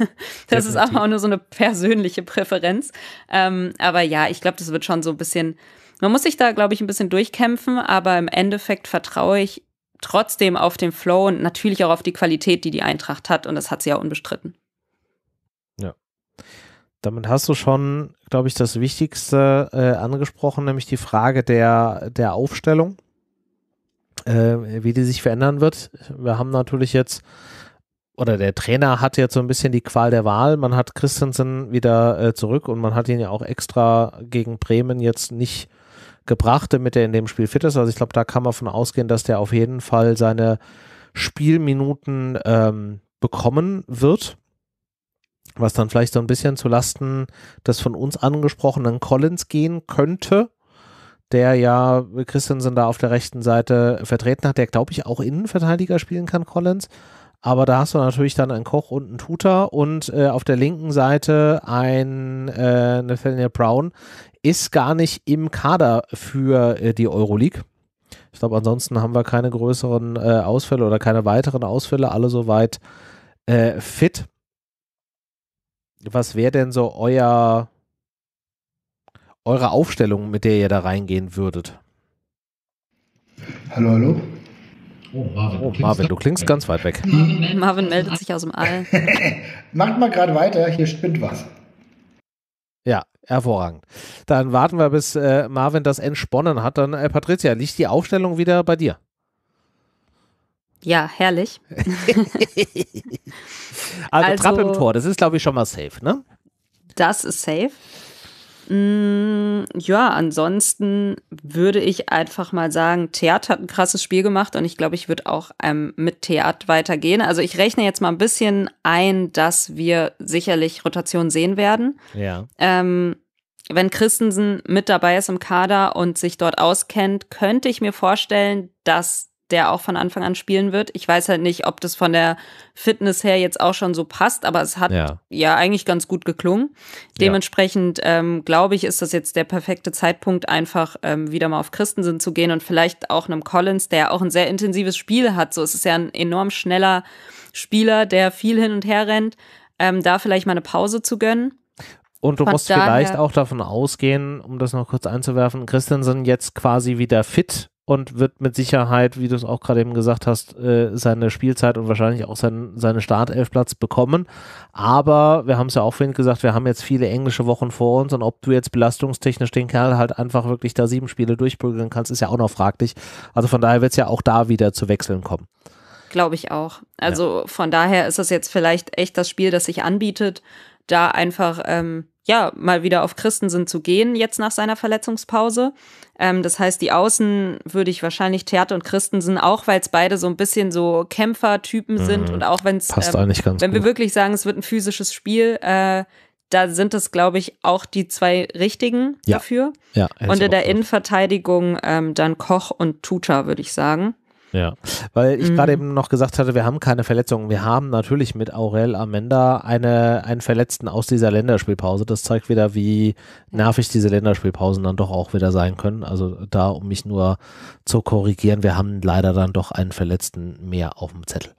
Das Definitiv. ist aber auch nur so eine persönliche Präferenz. Ähm, aber ja, ich glaube, das wird schon so ein bisschen. Man muss sich da, glaube ich, ein bisschen durchkämpfen, aber im Endeffekt vertraue ich trotzdem auf den Flow und natürlich auch auf die Qualität, die die Eintracht hat. Und das hat sie ja unbestritten. Ja. Damit hast du schon, glaube ich, das Wichtigste äh, angesprochen, nämlich die Frage der, der Aufstellung, äh, wie die sich verändern wird. Wir haben natürlich jetzt, oder der Trainer hat jetzt so ein bisschen die Qual der Wahl. Man hat Christensen wieder äh, zurück und man hat ihn ja auch extra gegen Bremen jetzt nicht gebracht, damit er in dem Spiel fit ist. Also ich glaube, da kann man von ausgehen, dass der auf jeden Fall seine Spielminuten ähm, bekommen wird. Was dann vielleicht so ein bisschen zu Lasten des von uns angesprochenen Collins gehen könnte, der ja äh, Christensen da auf der rechten Seite vertreten hat, der glaube ich auch Innenverteidiger spielen kann, Collins. Aber da hast du natürlich dann einen Koch und einen Tutor und äh, auf der linken Seite ein äh, Nathaniel Brown ist gar nicht im Kader für äh, die Euroleague. Ich glaube, ansonsten haben wir keine größeren äh, Ausfälle oder keine weiteren Ausfälle, alle soweit äh, fit. Was wäre denn so euer eure Aufstellung, mit der ihr da reingehen würdet? Hallo, hallo. Oh, Marvin, oh, du, Marvin du klingst ganz weit weg. Marvin meldet sich aus dem All. Macht mal gerade weiter, hier spinnt was. Ja, hervorragend. Dann warten wir, bis äh, Marvin das entsponnen hat. Dann, äh, Patricia, liegt die Aufstellung wieder bei dir? Ja, herrlich. also, also Trapp im also Tor, das ist, glaube ich, schon mal safe, ne? Das ist safe. Mm, ja, ansonsten würde ich einfach mal sagen, Theat hat ein krasses Spiel gemacht und ich glaube, ich würde auch ähm, mit Theat weitergehen. Also ich rechne jetzt mal ein bisschen ein, dass wir sicherlich Rotation sehen werden. Ja. Ähm, wenn Christensen mit dabei ist im Kader und sich dort auskennt, könnte ich mir vorstellen, dass der auch von Anfang an spielen wird. Ich weiß halt nicht, ob das von der Fitness her jetzt auch schon so passt, aber es hat ja, ja eigentlich ganz gut geklungen. Dementsprechend ja. ähm, glaube ich, ist das jetzt der perfekte Zeitpunkt, einfach ähm, wieder mal auf Christensen zu gehen und vielleicht auch einem Collins, der auch ein sehr intensives Spiel hat. So es ist ja ein enorm schneller Spieler, der viel hin und her rennt, ähm, da vielleicht mal eine Pause zu gönnen. Und du Von musst vielleicht auch davon ausgehen, um das noch kurz einzuwerfen, Christensen jetzt quasi wieder fit und wird mit Sicherheit, wie du es auch gerade eben gesagt hast, äh, seine Spielzeit und wahrscheinlich auch sein, seine Startelfplatz bekommen. Aber wir haben es ja auch vorhin gesagt, wir haben jetzt viele englische Wochen vor uns und ob du jetzt belastungstechnisch den Kerl halt einfach wirklich da sieben Spiele durchprügeln kannst, ist ja auch noch fraglich. Also von daher wird es ja auch da wieder zu Wechseln kommen. Glaube ich auch. Also ja. von daher ist es jetzt vielleicht echt das Spiel, das sich anbietet, da einfach ähm, ja, mal wieder auf Christensen zu gehen, jetzt nach seiner Verletzungspause. Ähm, das heißt, die Außen würde ich wahrscheinlich Theater und Christensen, auch weil es beide so ein bisschen so Kämpfertypen mhm. sind und auch ähm, wenn es, ähm, wenn gut. wir wirklich sagen, es wird ein physisches Spiel, äh, da sind es, glaube ich, auch die zwei richtigen ja. dafür. Ja, und in der Innenverteidigung ähm, dann Koch und Tuta, würde ich sagen. Ja, weil ich mhm. gerade eben noch gesagt hatte, wir haben keine Verletzungen. Wir haben natürlich mit Aurel Amenda eine, einen Verletzten aus dieser Länderspielpause. Das zeigt wieder, wie nervig diese Länderspielpausen dann doch auch wieder sein können. Also da, um mich nur zu korrigieren, wir haben leider dann doch einen Verletzten mehr auf dem Zettel.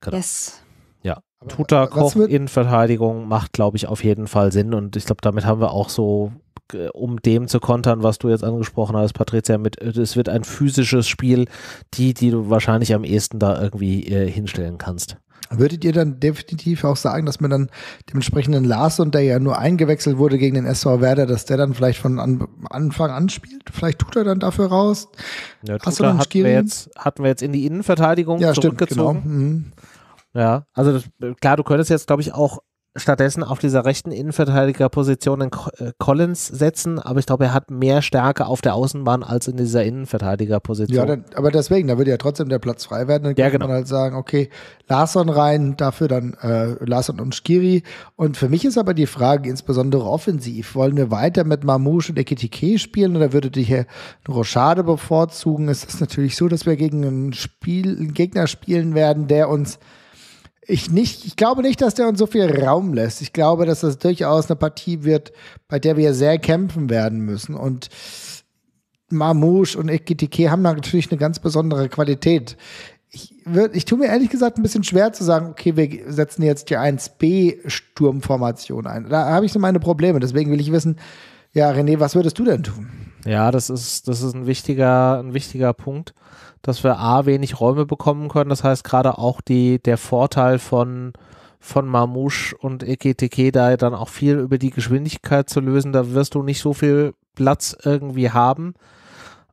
Genau. Yes. Ja, Tuta Koch Verteidigung macht, glaube ich, auf jeden Fall Sinn und ich glaube, damit haben wir auch so äh, um dem zu kontern, was du jetzt angesprochen hast, Patricia, mit äh, es wird ein physisches Spiel, die, die du wahrscheinlich am ehesten da irgendwie äh, hinstellen kannst. Würdet ihr dann definitiv auch sagen, dass man dann dem entsprechenden Larson, der ja nur eingewechselt wurde gegen den SV Werder, dass der dann vielleicht von an, Anfang an spielt? Vielleicht tut er dann dafür raus? Ja, Tuta hatten wir, jetzt, hatten wir jetzt in die Innenverteidigung ja, zurückgezogen. Stimmt, genau. Mhm. Ja, also das, klar, du könntest jetzt, glaube ich, auch stattdessen auf dieser rechten Innenverteidigerposition in äh, Collins setzen, aber ich glaube, er hat mehr Stärke auf der Außenbahn als in dieser Innenverteidigerposition. Ja, dann, aber deswegen, da würde ja trotzdem der Platz frei werden. Dann ja, kann genau. man halt sagen, okay, Larson rein, dafür dann äh, Larsson und Skiri. Und für mich ist aber die Frage, insbesondere offensiv, wollen wir weiter mit Mamouche und Ekitike spielen oder würdet ihr hier Rochade bevorzugen? Ist das natürlich so, dass wir gegen einen, Spiel, einen Gegner spielen werden, der uns ich, nicht, ich glaube nicht, dass der uns so viel Raum lässt. Ich glaube, dass das durchaus eine Partie wird, bei der wir sehr kämpfen werden müssen. Und Marmouche und Ekitike haben natürlich eine ganz besondere Qualität. Ich, würd, ich tue mir ehrlich gesagt ein bisschen schwer zu sagen, okay, wir setzen jetzt die 1B-Sturmformation ein. Da habe ich so meine Probleme. Deswegen will ich wissen, ja, René, was würdest du denn tun? Ja, das ist, das ist ein wichtiger, ein wichtiger Punkt dass wir A, wenig Räume bekommen können. Das heißt, gerade auch die, der Vorteil von, von Mamouche und EKTK da dann auch viel über die Geschwindigkeit zu lösen. Da wirst du nicht so viel Platz irgendwie haben.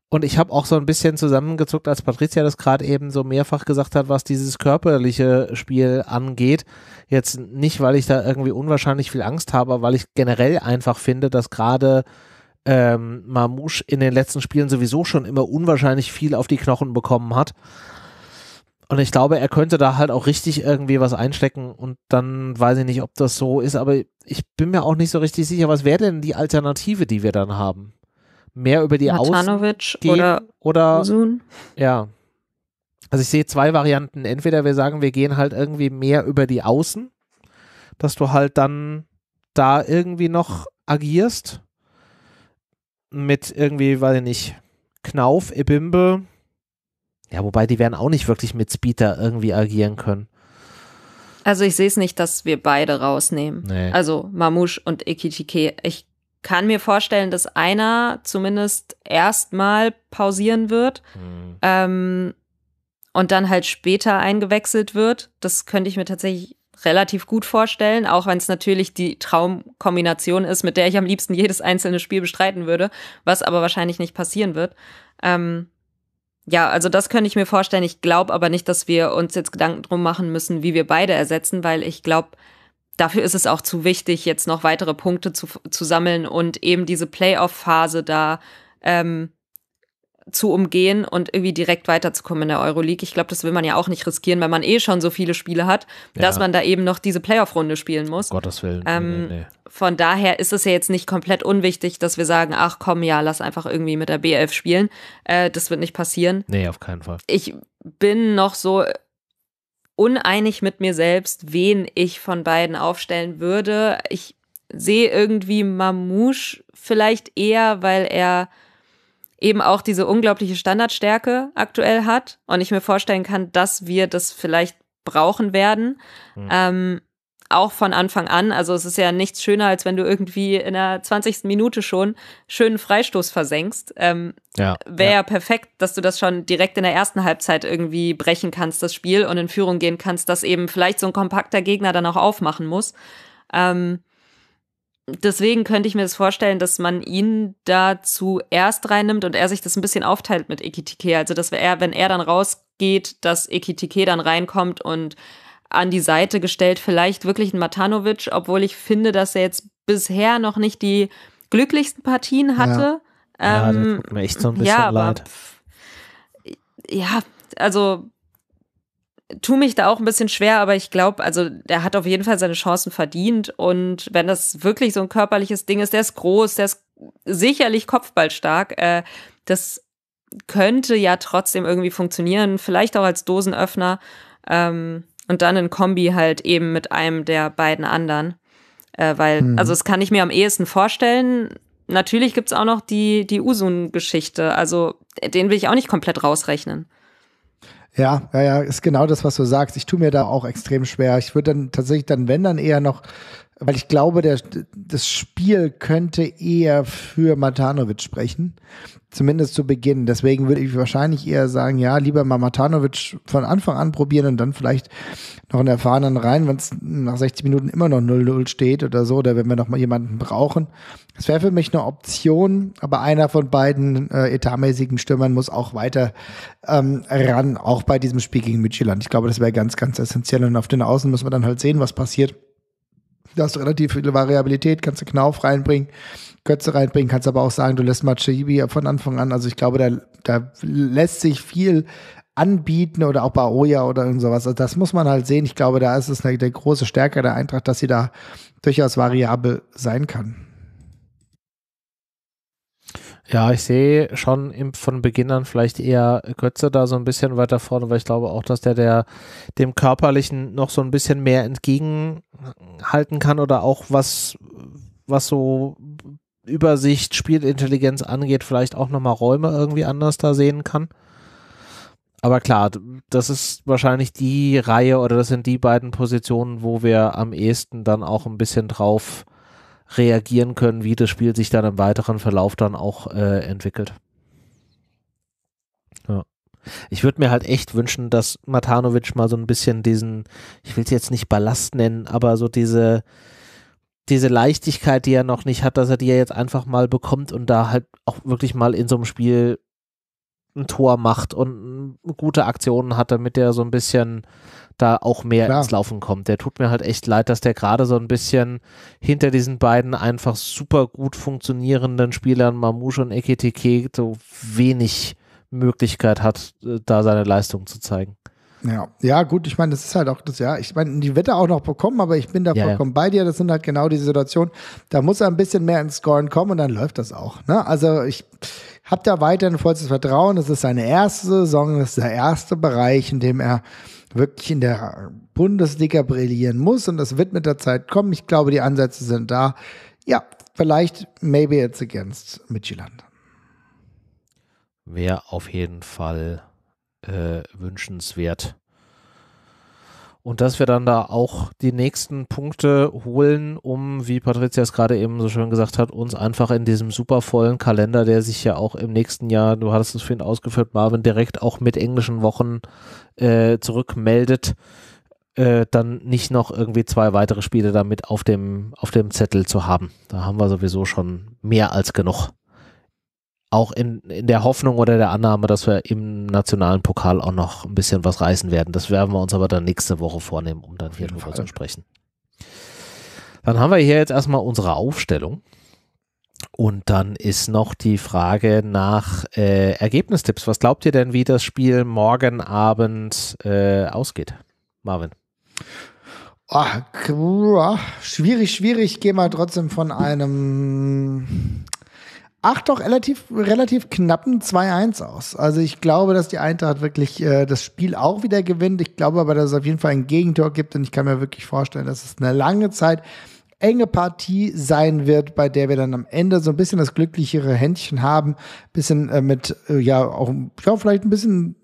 Und ich habe auch so ein bisschen zusammengezuckt, als Patricia das gerade eben so mehrfach gesagt hat, was dieses körperliche Spiel angeht. Jetzt nicht, weil ich da irgendwie unwahrscheinlich viel Angst habe, weil ich generell einfach finde, dass gerade ähm, Mamouche in den letzten Spielen sowieso schon immer unwahrscheinlich viel auf die Knochen bekommen hat. Und ich glaube, er könnte da halt auch richtig irgendwie was einstecken und dann weiß ich nicht, ob das so ist, aber ich bin mir auch nicht so richtig sicher, was wäre denn die Alternative, die wir dann haben? Mehr über die Matanovic Außen oder, oder Uzun. Ja. Also ich sehe zwei Varianten. Entweder wir sagen, wir gehen halt irgendwie mehr über die Außen, dass du halt dann da irgendwie noch agierst mit irgendwie, weiß ich nicht, Knauf, Ebimbe. Ja, wobei die werden auch nicht wirklich mit Speeder irgendwie agieren können. Also ich sehe es nicht, dass wir beide rausnehmen. Nee. Also Mamouche und Ikichike. Ich kann mir vorstellen, dass einer zumindest erstmal pausieren wird mhm. ähm, und dann halt später eingewechselt wird. Das könnte ich mir tatsächlich relativ gut vorstellen, auch wenn es natürlich die Traumkombination ist, mit der ich am liebsten jedes einzelne Spiel bestreiten würde, was aber wahrscheinlich nicht passieren wird. Ähm, ja, also das könnte ich mir vorstellen. Ich glaube aber nicht, dass wir uns jetzt Gedanken drum machen müssen, wie wir beide ersetzen, weil ich glaube, dafür ist es auch zu wichtig, jetzt noch weitere Punkte zu, zu sammeln und eben diese Playoff-Phase da ähm, zu umgehen und irgendwie direkt weiterzukommen in der Euroleague. Ich glaube, das will man ja auch nicht riskieren, weil man eh schon so viele Spiele hat, ja. dass man da eben noch diese Playoff-Runde spielen muss. Gottes Willen. Ähm, nee, nee. Von daher ist es ja jetzt nicht komplett unwichtig, dass wir sagen, ach komm, ja, lass einfach irgendwie mit der B11 spielen. Äh, das wird nicht passieren. Nee, auf keinen Fall. Ich bin noch so uneinig mit mir selbst, wen ich von beiden aufstellen würde. Ich sehe irgendwie Mamouche vielleicht eher, weil er eben auch diese unglaubliche Standardstärke aktuell hat und ich mir vorstellen kann, dass wir das vielleicht brauchen werden. Mhm. Ähm, auch von Anfang an. Also es ist ja nichts schöner, als wenn du irgendwie in der 20. Minute schon schönen Freistoß versenkst. Ähm, ja, Wäre ja. perfekt, dass du das schon direkt in der ersten Halbzeit irgendwie brechen kannst, das Spiel, und in Führung gehen kannst, dass eben vielleicht so ein kompakter Gegner dann auch aufmachen muss. Ähm, deswegen könnte ich mir das vorstellen, dass man ihn da zuerst reinnimmt und er sich das ein bisschen aufteilt mit Ekitike. Also, dass er, wenn er dann rausgeht, dass Ekitike dann reinkommt und an die Seite gestellt, vielleicht wirklich ein Matanovic, obwohl ich finde, dass er jetzt bisher noch nicht die glücklichsten Partien hatte. Ja, ähm, ja, das tut mir echt so ein bisschen ja, leid. Aber, ja, also tue mich da auch ein bisschen schwer, aber ich glaube, also der hat auf jeden Fall seine Chancen verdient. Und wenn das wirklich so ein körperliches Ding ist, der ist groß, der ist sicherlich kopfballstark. Äh, das könnte ja trotzdem irgendwie funktionieren, vielleicht auch als Dosenöffner. Ähm, und dann in Kombi halt eben mit einem der beiden anderen. Äh, weil, mhm. also das kann ich mir am ehesten vorstellen. Natürlich gibt's auch noch die, die Usun-Geschichte. Also den will ich auch nicht komplett rausrechnen. Ja, ja, ja, ist genau das, was du sagst. Ich tue mir da auch extrem schwer. Ich würde dann tatsächlich dann, wenn dann eher noch weil ich glaube, der, das Spiel könnte eher für Matanovic sprechen, zumindest zu Beginn. Deswegen würde ich wahrscheinlich eher sagen, ja, lieber mal Matanovic von Anfang an probieren und dann vielleicht noch einen erfahrenen rein, wenn es nach 60 Minuten immer noch 0-0 steht oder so, oder wenn wir noch mal jemanden brauchen. Das wäre für mich eine Option, aber einer von beiden äh, etatmäßigen Stürmern muss auch weiter ähm, ran, auch bei diesem Spiel gegen Midtjylland. Ich glaube, das wäre ganz, ganz essentiell und auf den Außen müssen wir dann halt sehen, was passiert. Da hast du relativ viel Variabilität, kannst du Knauf reinbringen, Götze reinbringen, kannst aber auch sagen, du lässt mal von Anfang an. Also ich glaube, da, da lässt sich viel anbieten oder auch bei Oya oder irgend sowas. Also das muss man halt sehen. Ich glaube, da ist es eine, eine große Stärke der Eintracht, dass sie da durchaus variabel sein kann. Ja, ich sehe schon im, von Beginn an vielleicht eher Götze da so ein bisschen weiter vorne, weil ich glaube auch, dass der, der dem Körperlichen noch so ein bisschen mehr entgegenhalten kann oder auch was, was so Übersicht, Spielintelligenz angeht, vielleicht auch nochmal Räume irgendwie anders da sehen kann. Aber klar, das ist wahrscheinlich die Reihe oder das sind die beiden Positionen, wo wir am ehesten dann auch ein bisschen drauf äh, reagieren können, wie das Spiel sich dann im weiteren Verlauf dann auch äh, entwickelt. Ja. Ich würde mir halt echt wünschen, dass Matanovic mal so ein bisschen diesen, ich will es jetzt nicht Ballast nennen, aber so diese, diese Leichtigkeit, die er noch nicht hat, dass er die ja jetzt einfach mal bekommt und da halt auch wirklich mal in so einem Spiel ein Tor macht und gute Aktionen hat, damit er so ein bisschen da auch mehr Klar. ins Laufen kommt. Der tut mir halt echt leid, dass der gerade so ein bisschen hinter diesen beiden einfach super gut funktionierenden Spielern Mamouche und Ekitike so wenig Möglichkeit hat, äh, da seine Leistung zu zeigen. Ja, ja, gut, ich meine, das ist halt auch das, ja, ich meine, die Wette auch noch bekommen, aber ich bin da ja, vollkommen ja. bei dir. Das sind halt genau die Situationen. Da muss er ein bisschen mehr ins Scoren kommen und dann läuft das auch. Ne? Also ich habe da weiterhin vollstes Vertrauen. Das ist seine erste Saison, das ist der erste Bereich, in dem er wirklich in der Bundesliga brillieren muss und das wird mit der Zeit kommen. Ich glaube, die Ansätze sind da. Ja, vielleicht, maybe it's against Midtjylland. Wäre auf jeden Fall äh, wünschenswert. Und dass wir dann da auch die nächsten Punkte holen, um, wie Patricia es gerade eben so schön gesagt hat, uns einfach in diesem super vollen Kalender, der sich ja auch im nächsten Jahr, du hattest es vorhin ausgeführt, Marvin, direkt auch mit englischen Wochen äh, zurückmeldet, äh, dann nicht noch irgendwie zwei weitere Spiele damit auf dem, auf dem Zettel zu haben. Da haben wir sowieso schon mehr als genug auch in, in der Hoffnung oder der Annahme, dass wir im nationalen Pokal auch noch ein bisschen was reißen werden. Das werden wir uns aber dann nächste Woche vornehmen, um dann hier drüber zu sprechen. Dann haben wir hier jetzt erstmal unsere Aufstellung. Und dann ist noch die Frage nach äh, Ergebnistipps. Was glaubt ihr denn, wie das Spiel morgen Abend äh, ausgeht, Marvin? Ach, schwierig, schwierig. Ich gehe mal trotzdem von einem ach doch relativ, relativ knappen 2-1 aus. Also ich glaube, dass die Eintracht wirklich äh, das Spiel auch wieder gewinnt. Ich glaube aber, dass es auf jeden Fall ein Gegentor gibt und ich kann mir wirklich vorstellen, dass es eine lange Zeit enge Partie sein wird, bei der wir dann am Ende so ein bisschen das glücklichere Händchen haben, bisschen äh, mit, äh, ja, auch, ja, vielleicht ein bisschen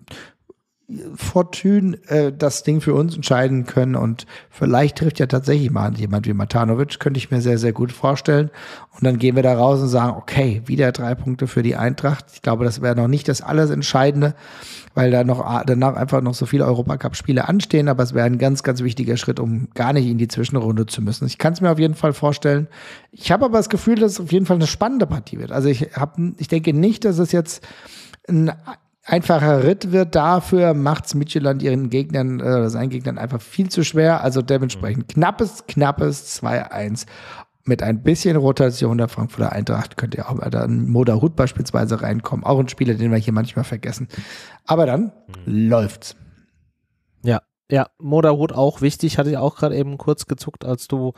Fortune äh, das Ding für uns entscheiden können und vielleicht trifft ja tatsächlich mal jemand wie Matanovic, könnte ich mir sehr, sehr gut vorstellen. Und dann gehen wir da raus und sagen, okay, wieder drei Punkte für die Eintracht. Ich glaube, das wäre noch nicht das alles Entscheidende, weil da noch danach einfach noch so viele Europacup-Spiele anstehen, aber es wäre ein ganz, ganz wichtiger Schritt, um gar nicht in die Zwischenrunde zu müssen. Ich kann es mir auf jeden Fall vorstellen. Ich habe aber das Gefühl, dass es auf jeden Fall eine spannende Partie wird. Also ich habe, ich denke nicht, dass es jetzt ein einfacher Ritt wird. Dafür macht es Micheland ihren Gegnern, äh, seinen Gegnern einfach viel zu schwer. Also dementsprechend mhm. knappes, knappes 2-1. Mit ein bisschen Rotation der Frankfurter Eintracht könnt ihr auch in Moda Hut beispielsweise reinkommen. Auch ein Spieler, den wir hier manchmal vergessen. Aber dann mhm. läuft's. Ja, ja, Moderhut auch wichtig, hatte ich auch gerade eben kurz gezuckt, als du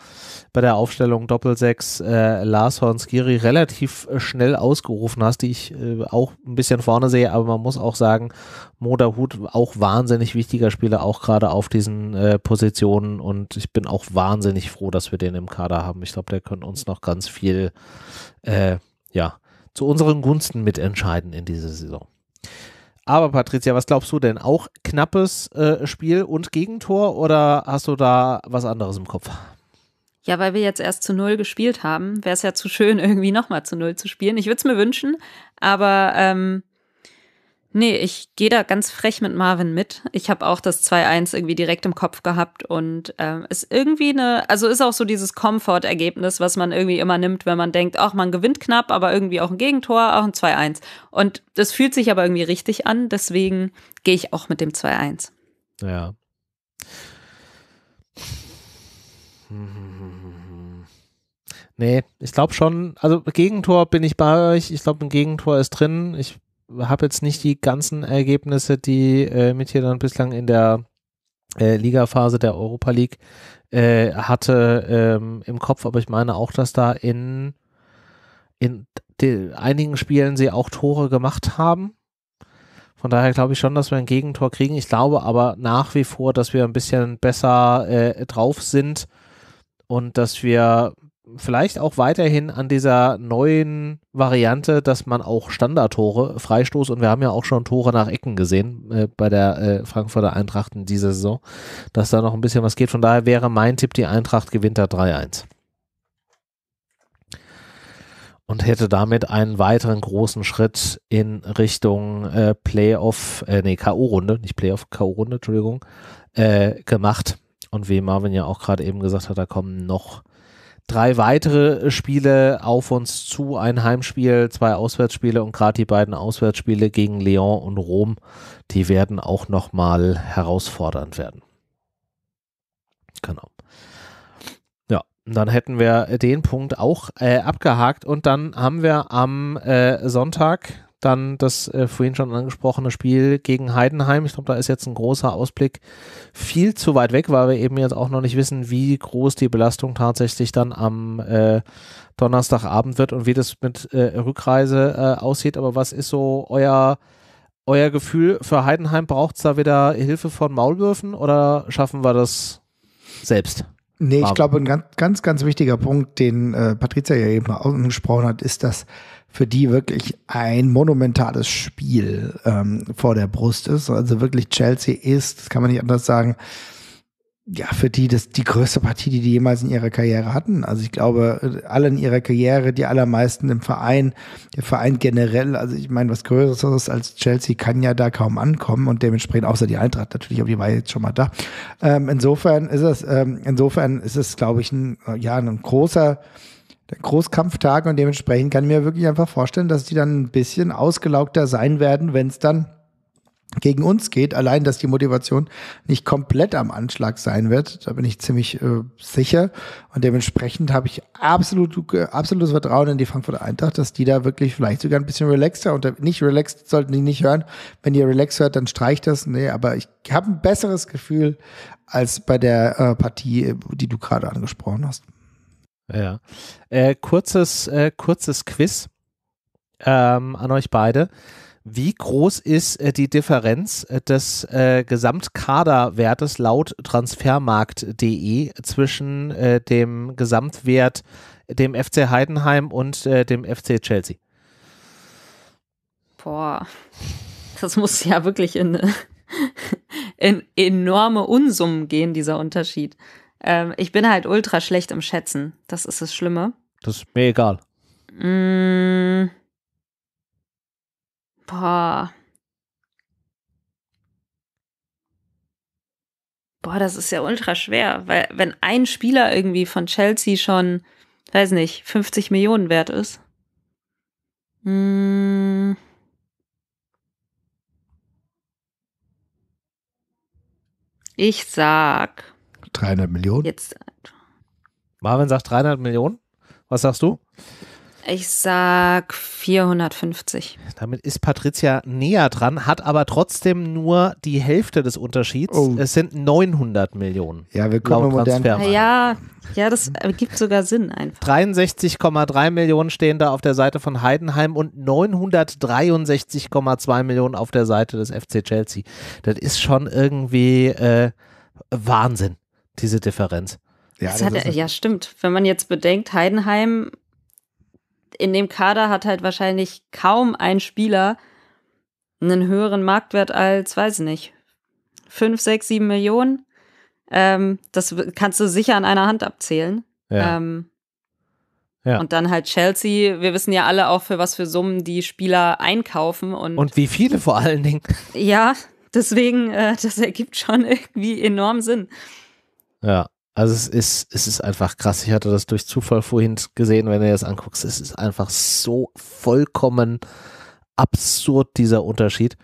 bei der Aufstellung Doppelsechs äh, Lars Giri relativ schnell ausgerufen hast, die ich äh, auch ein bisschen vorne sehe, aber man muss auch sagen, Moderhut auch wahnsinnig wichtiger Spieler, auch gerade auf diesen äh, Positionen und ich bin auch wahnsinnig froh, dass wir den im Kader haben. Ich glaube, der könnte uns noch ganz viel, äh, ja, zu unseren Gunsten mitentscheiden in dieser Saison. Aber Patricia, was glaubst du denn? Auch knappes äh, Spiel und Gegentor oder hast du da was anderes im Kopf? Ja, weil wir jetzt erst zu Null gespielt haben, wäre es ja zu schön, irgendwie nochmal zu Null zu spielen. Ich würde es mir wünschen, aber ähm, Nee, ich gehe da ganz frech mit Marvin mit. Ich habe auch das 2-1 irgendwie direkt im Kopf gehabt und ähm, ist irgendwie eine, also ist auch so dieses Komfort-Ergebnis, was man irgendwie immer nimmt, wenn man denkt, ach, man gewinnt knapp, aber irgendwie auch ein Gegentor, auch ein 2-1. Und das fühlt sich aber irgendwie richtig an, deswegen gehe ich auch mit dem 2-1. Ja. Nee, ich glaube schon, also Gegentor bin ich bei euch. Ich glaube, ein Gegentor ist drin. Ich habe jetzt nicht die ganzen Ergebnisse, die äh, Mitchell dann bislang in der äh, Ligaphase der Europa League äh, hatte, ähm, im Kopf, aber ich meine auch, dass da in, in einigen Spielen sie auch Tore gemacht haben. Von daher glaube ich schon, dass wir ein Gegentor kriegen. Ich glaube aber nach wie vor, dass wir ein bisschen besser äh, drauf sind und dass wir vielleicht auch weiterhin an dieser neuen Variante, dass man auch Standardtore, Freistoß und wir haben ja auch schon Tore nach Ecken gesehen äh, bei der äh, Frankfurter Eintracht in dieser Saison, dass da noch ein bisschen was geht. Von daher wäre mein Tipp, die Eintracht gewinnt da 3-1. Und hätte damit einen weiteren großen Schritt in Richtung äh, Playoff, äh, nee, K.O.-Runde, nicht Playoff, K.O.-Runde, Entschuldigung, äh, gemacht. Und wie Marvin ja auch gerade eben gesagt hat, da kommen noch drei weitere äh, Spiele auf uns zu. Ein Heimspiel, zwei Auswärtsspiele und gerade die beiden Auswärtsspiele gegen Lyon und Rom, die werden auch nochmal herausfordernd werden. Genau. Ja, dann hätten wir den Punkt auch äh, abgehakt und dann haben wir am äh, Sonntag dann das äh, vorhin schon angesprochene Spiel gegen Heidenheim. Ich glaube, da ist jetzt ein großer Ausblick viel zu weit weg, weil wir eben jetzt auch noch nicht wissen, wie groß die Belastung tatsächlich dann am äh, Donnerstagabend wird und wie das mit äh, Rückreise äh, aussieht. Aber was ist so euer, euer Gefühl für Heidenheim? Braucht es da wieder Hilfe von Maulwürfen oder schaffen wir das selbst? Nee, ich glaube, ein ganz, ganz, ganz wichtiger Punkt, den äh, Patricia ja eben angesprochen hat, ist, dass für die wirklich ein monumentales Spiel ähm, vor der Brust ist. Also wirklich Chelsea ist, das kann man nicht anders sagen, ja, für die das die größte Partie, die die jemals in ihrer Karriere hatten. Also ich glaube, alle in ihrer Karriere, die allermeisten im Verein, der Verein generell, also ich meine, was Größeres als Chelsea kann ja da kaum ankommen und dementsprechend, außer die Eintracht natürlich, aber die war jetzt schon mal da. Ähm, insofern ist es, ähm, insofern ist es, glaube ich, ein, ja, ein großer, der Großkampftag und dementsprechend kann ich mir wirklich einfach vorstellen, dass die dann ein bisschen ausgelaugter sein werden, wenn es dann gegen uns geht. Allein, dass die Motivation nicht komplett am Anschlag sein wird, da bin ich ziemlich äh, sicher. Und dementsprechend habe ich absolut, äh, absolutes Vertrauen in die Frankfurter Eintracht, dass die da wirklich vielleicht sogar ein bisschen relaxter und nicht relaxed sollten die nicht hören. Wenn ihr relaxed hört, dann streicht das. Nee, aber ich habe ein besseres Gefühl als bei der äh, Partie, äh, die du gerade angesprochen hast. Ja. Äh, kurzes, äh, kurzes Quiz ähm, an euch beide. Wie groß ist äh, die Differenz äh, des äh, Gesamtkaderwertes laut transfermarkt.de zwischen äh, dem Gesamtwert dem FC Heidenheim und dem FC Chelsea? Boah, das muss ja wirklich in, in enorme Unsummen gehen, dieser Unterschied. Ähm, ich bin halt ultra schlecht im Schätzen. Das ist das Schlimme. Das ist mir egal. Mmh. Boah. Boah, das ist ja ultra schwer, weil wenn ein Spieler irgendwie von Chelsea schon, weiß nicht, 50 Millionen wert ist. Mmh. Ich sag 300 Millionen. Jetzt. Marvin sagt 300 Millionen. Was sagst du? Ich sag 450. Damit ist Patricia näher dran, hat aber trotzdem nur die Hälfte des Unterschieds. Oh. Es sind 900 Millionen. Ja, wir willkommen modern. Ja, ja, das gibt sogar Sinn einfach. 63,3 Millionen stehen da auf der Seite von Heidenheim und 963,2 Millionen auf der Seite des FC Chelsea. Das ist schon irgendwie äh, Wahnsinn diese Differenz. Ja, das das hat, ja, stimmt. Wenn man jetzt bedenkt, Heidenheim in dem Kader hat halt wahrscheinlich kaum ein Spieler einen höheren Marktwert als, weiß ich nicht, 5, 6, 7 Millionen. Ähm, das kannst du sicher an einer Hand abzählen. Ja. Ähm, ja. Und dann halt Chelsea. Wir wissen ja alle auch, für was für Summen die Spieler einkaufen. Und, und wie viele vor allen Dingen. Ja, deswegen, äh, das ergibt schon irgendwie enorm Sinn. Ja, also es ist, es ist einfach krass. Ich hatte das durch Zufall vorhin gesehen, wenn du das anguckst. Es ist einfach so vollkommen absurd, dieser Unterschied.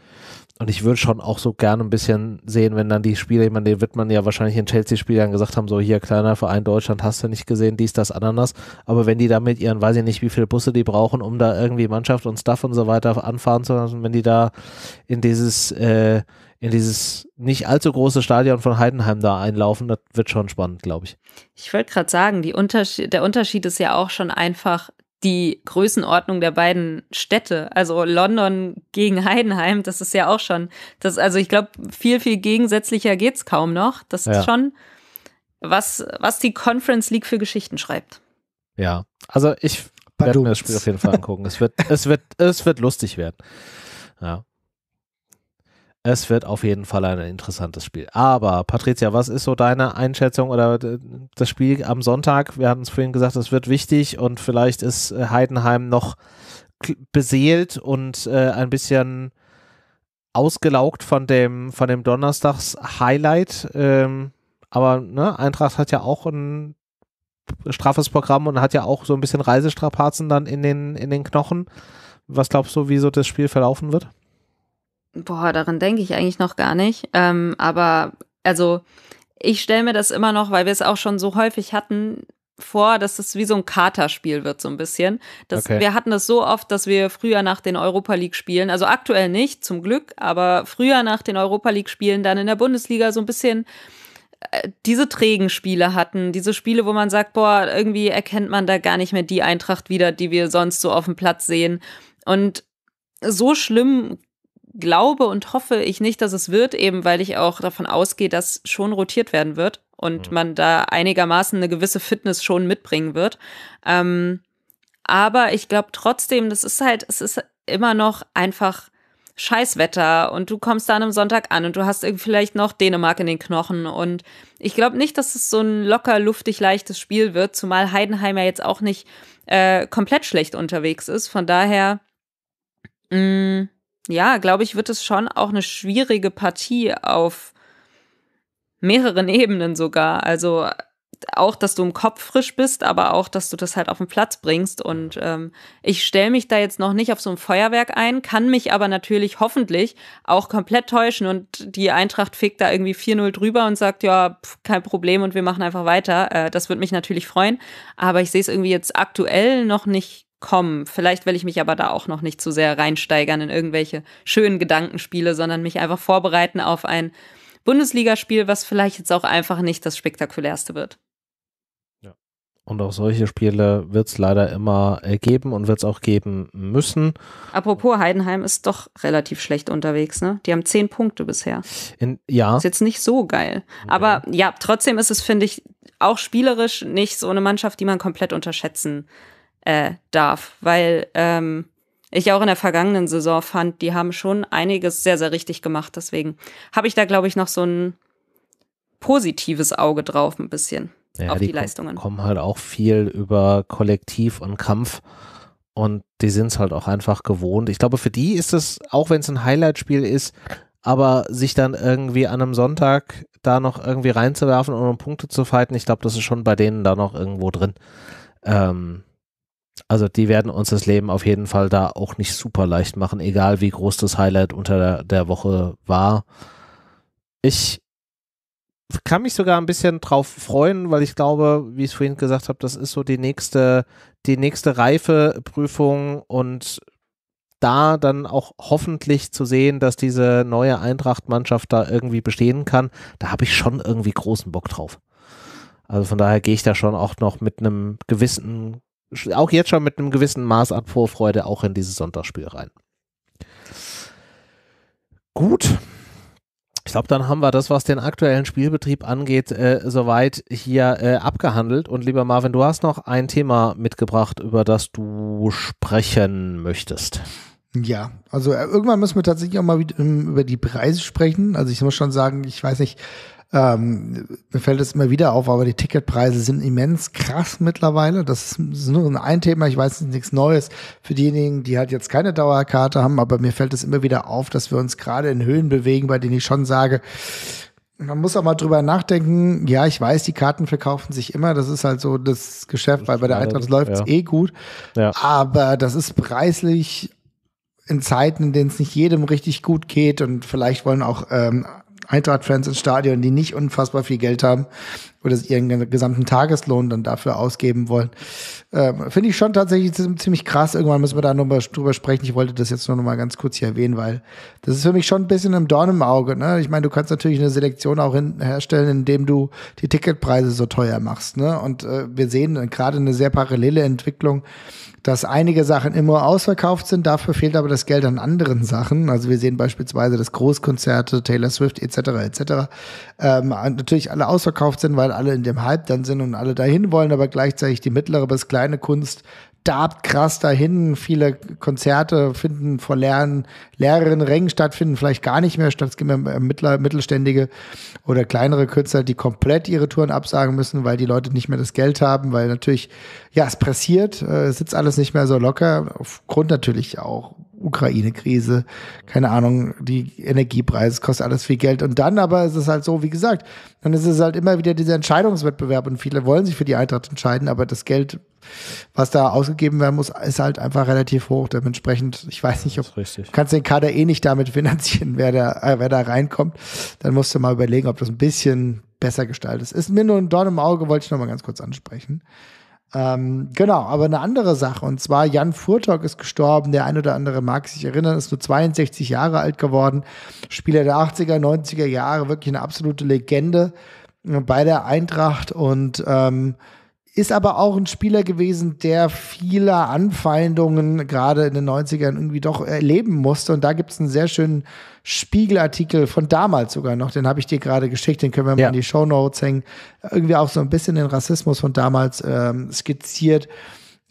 Und ich würde schon auch so gerne ein bisschen sehen, wenn dann die Spieler, ich meine, den wird man ja wahrscheinlich in Chelsea-Spielern gesagt haben, so hier kleiner Verein Deutschland, hast du nicht gesehen, dies, das, ananas. Aber wenn die damit ihren, weiß ich nicht, wie viele Busse die brauchen, um da irgendwie Mannschaft und Stuff und so weiter anfahren zu lassen, wenn die da in dieses, äh, in dieses nicht allzu große Stadion von Heidenheim da einlaufen. Das wird schon spannend, glaube ich. Ich wollte gerade sagen, Unterschied, der Unterschied ist ja auch schon einfach die Größenordnung der beiden Städte. Also London gegen Heidenheim, das ist ja auch schon, das, also ich glaube, viel, viel gegensätzlicher geht es kaum noch. Das ja. ist schon, was, was die Conference League für Geschichten schreibt. Ja, also ich werde mir das Spiel auf jeden Fall angucken. es wird, es wird, es wird lustig werden. Ja. Es wird auf jeden Fall ein interessantes Spiel. Aber Patricia, was ist so deine Einschätzung oder äh, das Spiel am Sonntag? Wir hatten es vorhin gesagt, es wird wichtig und vielleicht ist äh, Heidenheim noch beseelt und äh, ein bisschen ausgelaugt von dem, von dem Donnerstags-Highlight. Ähm, aber ne, Eintracht hat ja auch ein straffes Programm und hat ja auch so ein bisschen Reisestrapazen dann in den, in den Knochen. Was glaubst du, wieso das Spiel verlaufen wird? Boah, daran denke ich eigentlich noch gar nicht. Ähm, aber also ich stelle mir das immer noch, weil wir es auch schon so häufig hatten, vor, dass es wie so ein Katerspiel wird, so ein bisschen. Das, okay. Wir hatten das so oft, dass wir früher nach den Europa League-Spielen, also aktuell nicht, zum Glück, aber früher nach den Europa League-Spielen dann in der Bundesliga so ein bisschen äh, diese trägen Spiele hatten, diese Spiele, wo man sagt, boah, irgendwie erkennt man da gar nicht mehr die Eintracht wieder, die wir sonst so auf dem Platz sehen. Und so schlimm glaube und hoffe ich nicht, dass es wird, eben weil ich auch davon ausgehe, dass schon rotiert werden wird und mhm. man da einigermaßen eine gewisse Fitness schon mitbringen wird. Ähm, aber ich glaube trotzdem, das ist halt, es ist immer noch einfach Scheißwetter und du kommst da an einem Sonntag an und du hast irgendwie vielleicht noch Dänemark in den Knochen und ich glaube nicht, dass es so ein locker, luftig, leichtes Spiel wird, zumal Heidenheim ja jetzt auch nicht äh, komplett schlecht unterwegs ist. Von daher, mh, mm, ja, glaube ich, wird es schon auch eine schwierige Partie auf mehreren Ebenen sogar. Also auch, dass du im Kopf frisch bist, aber auch, dass du das halt auf den Platz bringst. Und ähm, ich stelle mich da jetzt noch nicht auf so ein Feuerwerk ein, kann mich aber natürlich hoffentlich auch komplett täuschen und die Eintracht fegt da irgendwie 4-0 drüber und sagt, ja, pf, kein Problem und wir machen einfach weiter. Äh, das würde mich natürlich freuen, aber ich sehe es irgendwie jetzt aktuell noch nicht kommen. Vielleicht will ich mich aber da auch noch nicht zu so sehr reinsteigern in irgendwelche schönen Gedankenspiele, sondern mich einfach vorbereiten auf ein Bundesligaspiel, was vielleicht jetzt auch einfach nicht das spektakulärste wird. Ja. Und auch solche Spiele wird es leider immer äh, geben und wird es auch geben müssen. Apropos, Heidenheim ist doch relativ schlecht unterwegs, ne? Die haben zehn Punkte bisher. In, ja. Ist jetzt nicht so geil. Okay. Aber ja, trotzdem ist es, finde ich, auch spielerisch nicht so eine Mannschaft, die man komplett unterschätzen kann äh, darf, weil ähm, ich auch in der vergangenen Saison fand, die haben schon einiges sehr, sehr richtig gemacht. Deswegen habe ich da, glaube ich, noch so ein positives Auge drauf, ein bisschen ja, auf die, die Leistungen. kommen halt auch viel über Kollektiv und Kampf und die sind es halt auch einfach gewohnt. Ich glaube, für die ist es, auch wenn es ein Highlight-Spiel ist, aber sich dann irgendwie an einem Sonntag da noch irgendwie reinzuwerfen und um Punkte zu fighten, ich glaube, das ist schon bei denen da noch irgendwo drin. Ähm, also die werden uns das Leben auf jeden Fall da auch nicht super leicht machen, egal wie groß das Highlight unter der, der Woche war. Ich kann mich sogar ein bisschen drauf freuen, weil ich glaube, wie ich es vorhin gesagt habe, das ist so die nächste, die nächste reife und da dann auch hoffentlich zu sehen, dass diese neue Eintracht-Mannschaft da irgendwie bestehen kann, da habe ich schon irgendwie großen Bock drauf. Also von daher gehe ich da schon auch noch mit einem gewissen auch jetzt schon mit einem gewissen Maß an Vorfreude auch in dieses Sonntagsspiel rein. Gut. Ich glaube, dann haben wir das, was den aktuellen Spielbetrieb angeht, äh, soweit hier äh, abgehandelt. Und lieber Marvin, du hast noch ein Thema mitgebracht, über das du sprechen möchtest. Ja, also äh, irgendwann müssen wir tatsächlich auch mal ähm, über die Preise sprechen. Also ich muss schon sagen, ich weiß nicht, ähm, mir fällt es immer wieder auf, aber die Ticketpreise sind immens krass mittlerweile. Das ist nur ein Thema, ich weiß nichts Neues für diejenigen, die halt jetzt keine Dauerkarte haben, aber mir fällt es immer wieder auf, dass wir uns gerade in Höhen bewegen, bei denen ich schon sage, man muss auch mal drüber nachdenken. Ja, ich weiß, die Karten verkaufen sich immer. Das ist halt so das Geschäft, weil bei der Eintracht läuft es ja. eh gut. Ja. Aber das ist preislich in Zeiten, in denen es nicht jedem richtig gut geht und vielleicht wollen auch ähm, Eintracht-Fans ins Stadion, die nicht unfassbar viel Geld haben, oder ihren gesamten Tageslohn dann dafür ausgeben wollen. Ähm, Finde ich schon tatsächlich ziemlich krass. Irgendwann müssen wir da nochmal drüber sprechen. Ich wollte das jetzt nur noch mal ganz kurz hier erwähnen, weil das ist für mich schon ein bisschen im Dorn im Auge. Ne? Ich meine, du kannst natürlich eine Selektion auch hin, herstellen, indem du die Ticketpreise so teuer machst. Ne? Und äh, wir sehen gerade eine sehr parallele Entwicklung dass einige Sachen immer ausverkauft sind, dafür fehlt aber das Geld an anderen Sachen. Also wir sehen beispielsweise, dass Großkonzerte, Taylor Swift etc. etc. Ähm, natürlich alle ausverkauft sind, weil weil alle in dem Hype dann sind und alle dahin wollen, aber gleichzeitig die mittlere bis kleine Kunst darbt krass dahin. Viele Konzerte finden vor leeren, leeren Rängen statt, finden vielleicht gar nicht mehr statt. Es gibt mehr mittelständige oder kleinere Künstler, die komplett ihre Touren absagen müssen, weil die Leute nicht mehr das Geld haben, weil natürlich, ja, es passiert, äh, sitzt alles nicht mehr so locker, aufgrund natürlich auch Ukraine-Krise, keine Ahnung, die Energiepreise, kostet alles viel Geld. Und dann aber ist es halt so, wie gesagt, dann ist es halt immer wieder dieser Entscheidungswettbewerb und viele wollen sich für die Eintracht entscheiden, aber das Geld, was da ausgegeben werden muss, ist halt einfach relativ hoch. Dementsprechend, ich weiß nicht, ob kannst den Kader eh nicht damit finanzieren, wer da, äh, wer da reinkommt. Dann musst du mal überlegen, ob das ein bisschen besser gestaltet ist. Ist mir nur ein Dorn im Auge, wollte ich nochmal ganz kurz ansprechen. Ähm, genau, aber eine andere Sache, und zwar Jan Furtok ist gestorben, der ein oder andere mag sich erinnern, ist nur 62 Jahre alt geworden, Spieler der 80er, 90er Jahre, wirklich eine absolute Legende äh, bei der Eintracht und ähm, ist aber auch ein Spieler gewesen, der vieler Anfeindungen gerade in den 90ern irgendwie doch erleben musste. Und da gibt es einen sehr schönen Spiegelartikel von damals sogar noch, den habe ich dir gerade geschickt, den können wir ja. mal in die Show Notes hängen. Irgendwie auch so ein bisschen den Rassismus von damals ähm, skizziert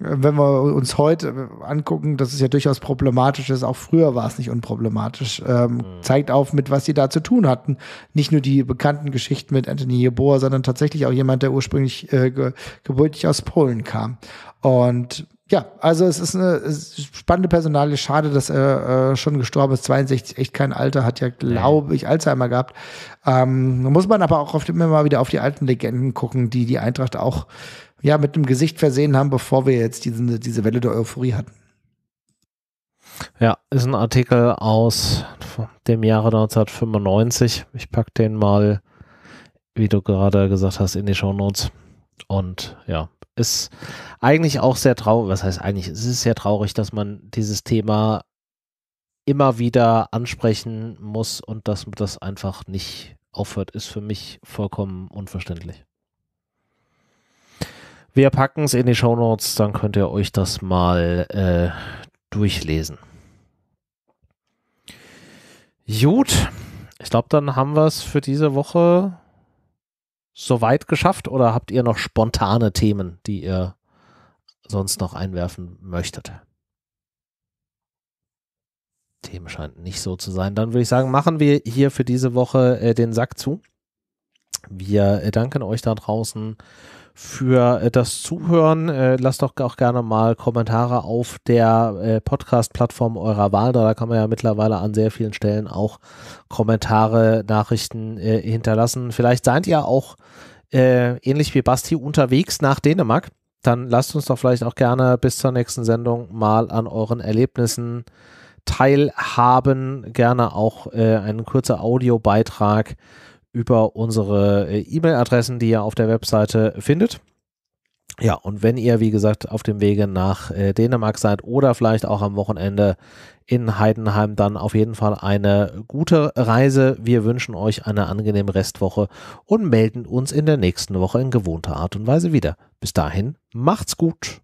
wenn wir uns heute angucken, dass es ja durchaus problematisch ist, auch früher war es nicht unproblematisch, ähm, mhm. zeigt auf, mit was sie da zu tun hatten. Nicht nur die bekannten Geschichten mit Anthony Jeboa, sondern tatsächlich auch jemand, der ursprünglich äh, ge gebürtig aus Polen kam. Und ja, also es ist eine spannende Personalie. Schade, dass er äh, schon gestorben ist. 62, echt kein Alter, hat ja, glaube ich, Alzheimer gehabt. Ähm, muss man aber auch oft immer mal wieder auf die alten Legenden gucken, die die Eintracht auch ja, mit einem Gesicht versehen haben, bevor wir jetzt diese, diese Welle der Euphorie hatten. Ja, ist ein Artikel aus dem Jahre 1995. Ich packe den mal, wie du gerade gesagt hast, in die Shownotes. Und ja, ist eigentlich auch sehr traurig, was heißt eigentlich, es ist sehr traurig, dass man dieses Thema immer wieder ansprechen muss und dass das einfach nicht aufhört, ist für mich vollkommen unverständlich. Wir packen es in die Show Notes, dann könnt ihr euch das mal äh, durchlesen. Gut, ich glaube, dann haben wir es für diese Woche soweit geschafft oder habt ihr noch spontane Themen, die ihr sonst noch einwerfen möchtet? Themen scheint nicht so zu sein. Dann würde ich sagen, machen wir hier für diese Woche äh, den Sack zu. Wir äh, danken euch da draußen für äh, das Zuhören. Äh, lasst doch auch gerne mal Kommentare auf der äh, Podcast-Plattform eurer Wahl. Da kann man ja mittlerweile an sehr vielen Stellen auch Kommentare, Nachrichten hinterlassen. Vielleicht seid ihr auch ähnlich wie Basti unterwegs nach Dänemark dann lasst uns doch vielleicht auch gerne bis zur nächsten Sendung mal an euren Erlebnissen teilhaben. Gerne auch äh, einen kurzen Audiobeitrag über unsere äh, E-Mail-Adressen, die ihr auf der Webseite findet. Ja, und wenn ihr, wie gesagt, auf dem Wege nach äh, Dänemark seid oder vielleicht auch am Wochenende in Heidenheim, dann auf jeden Fall eine gute Reise. Wir wünschen euch eine angenehme Restwoche und melden uns in der nächsten Woche in gewohnter Art und Weise wieder. Bis dahin, macht's gut.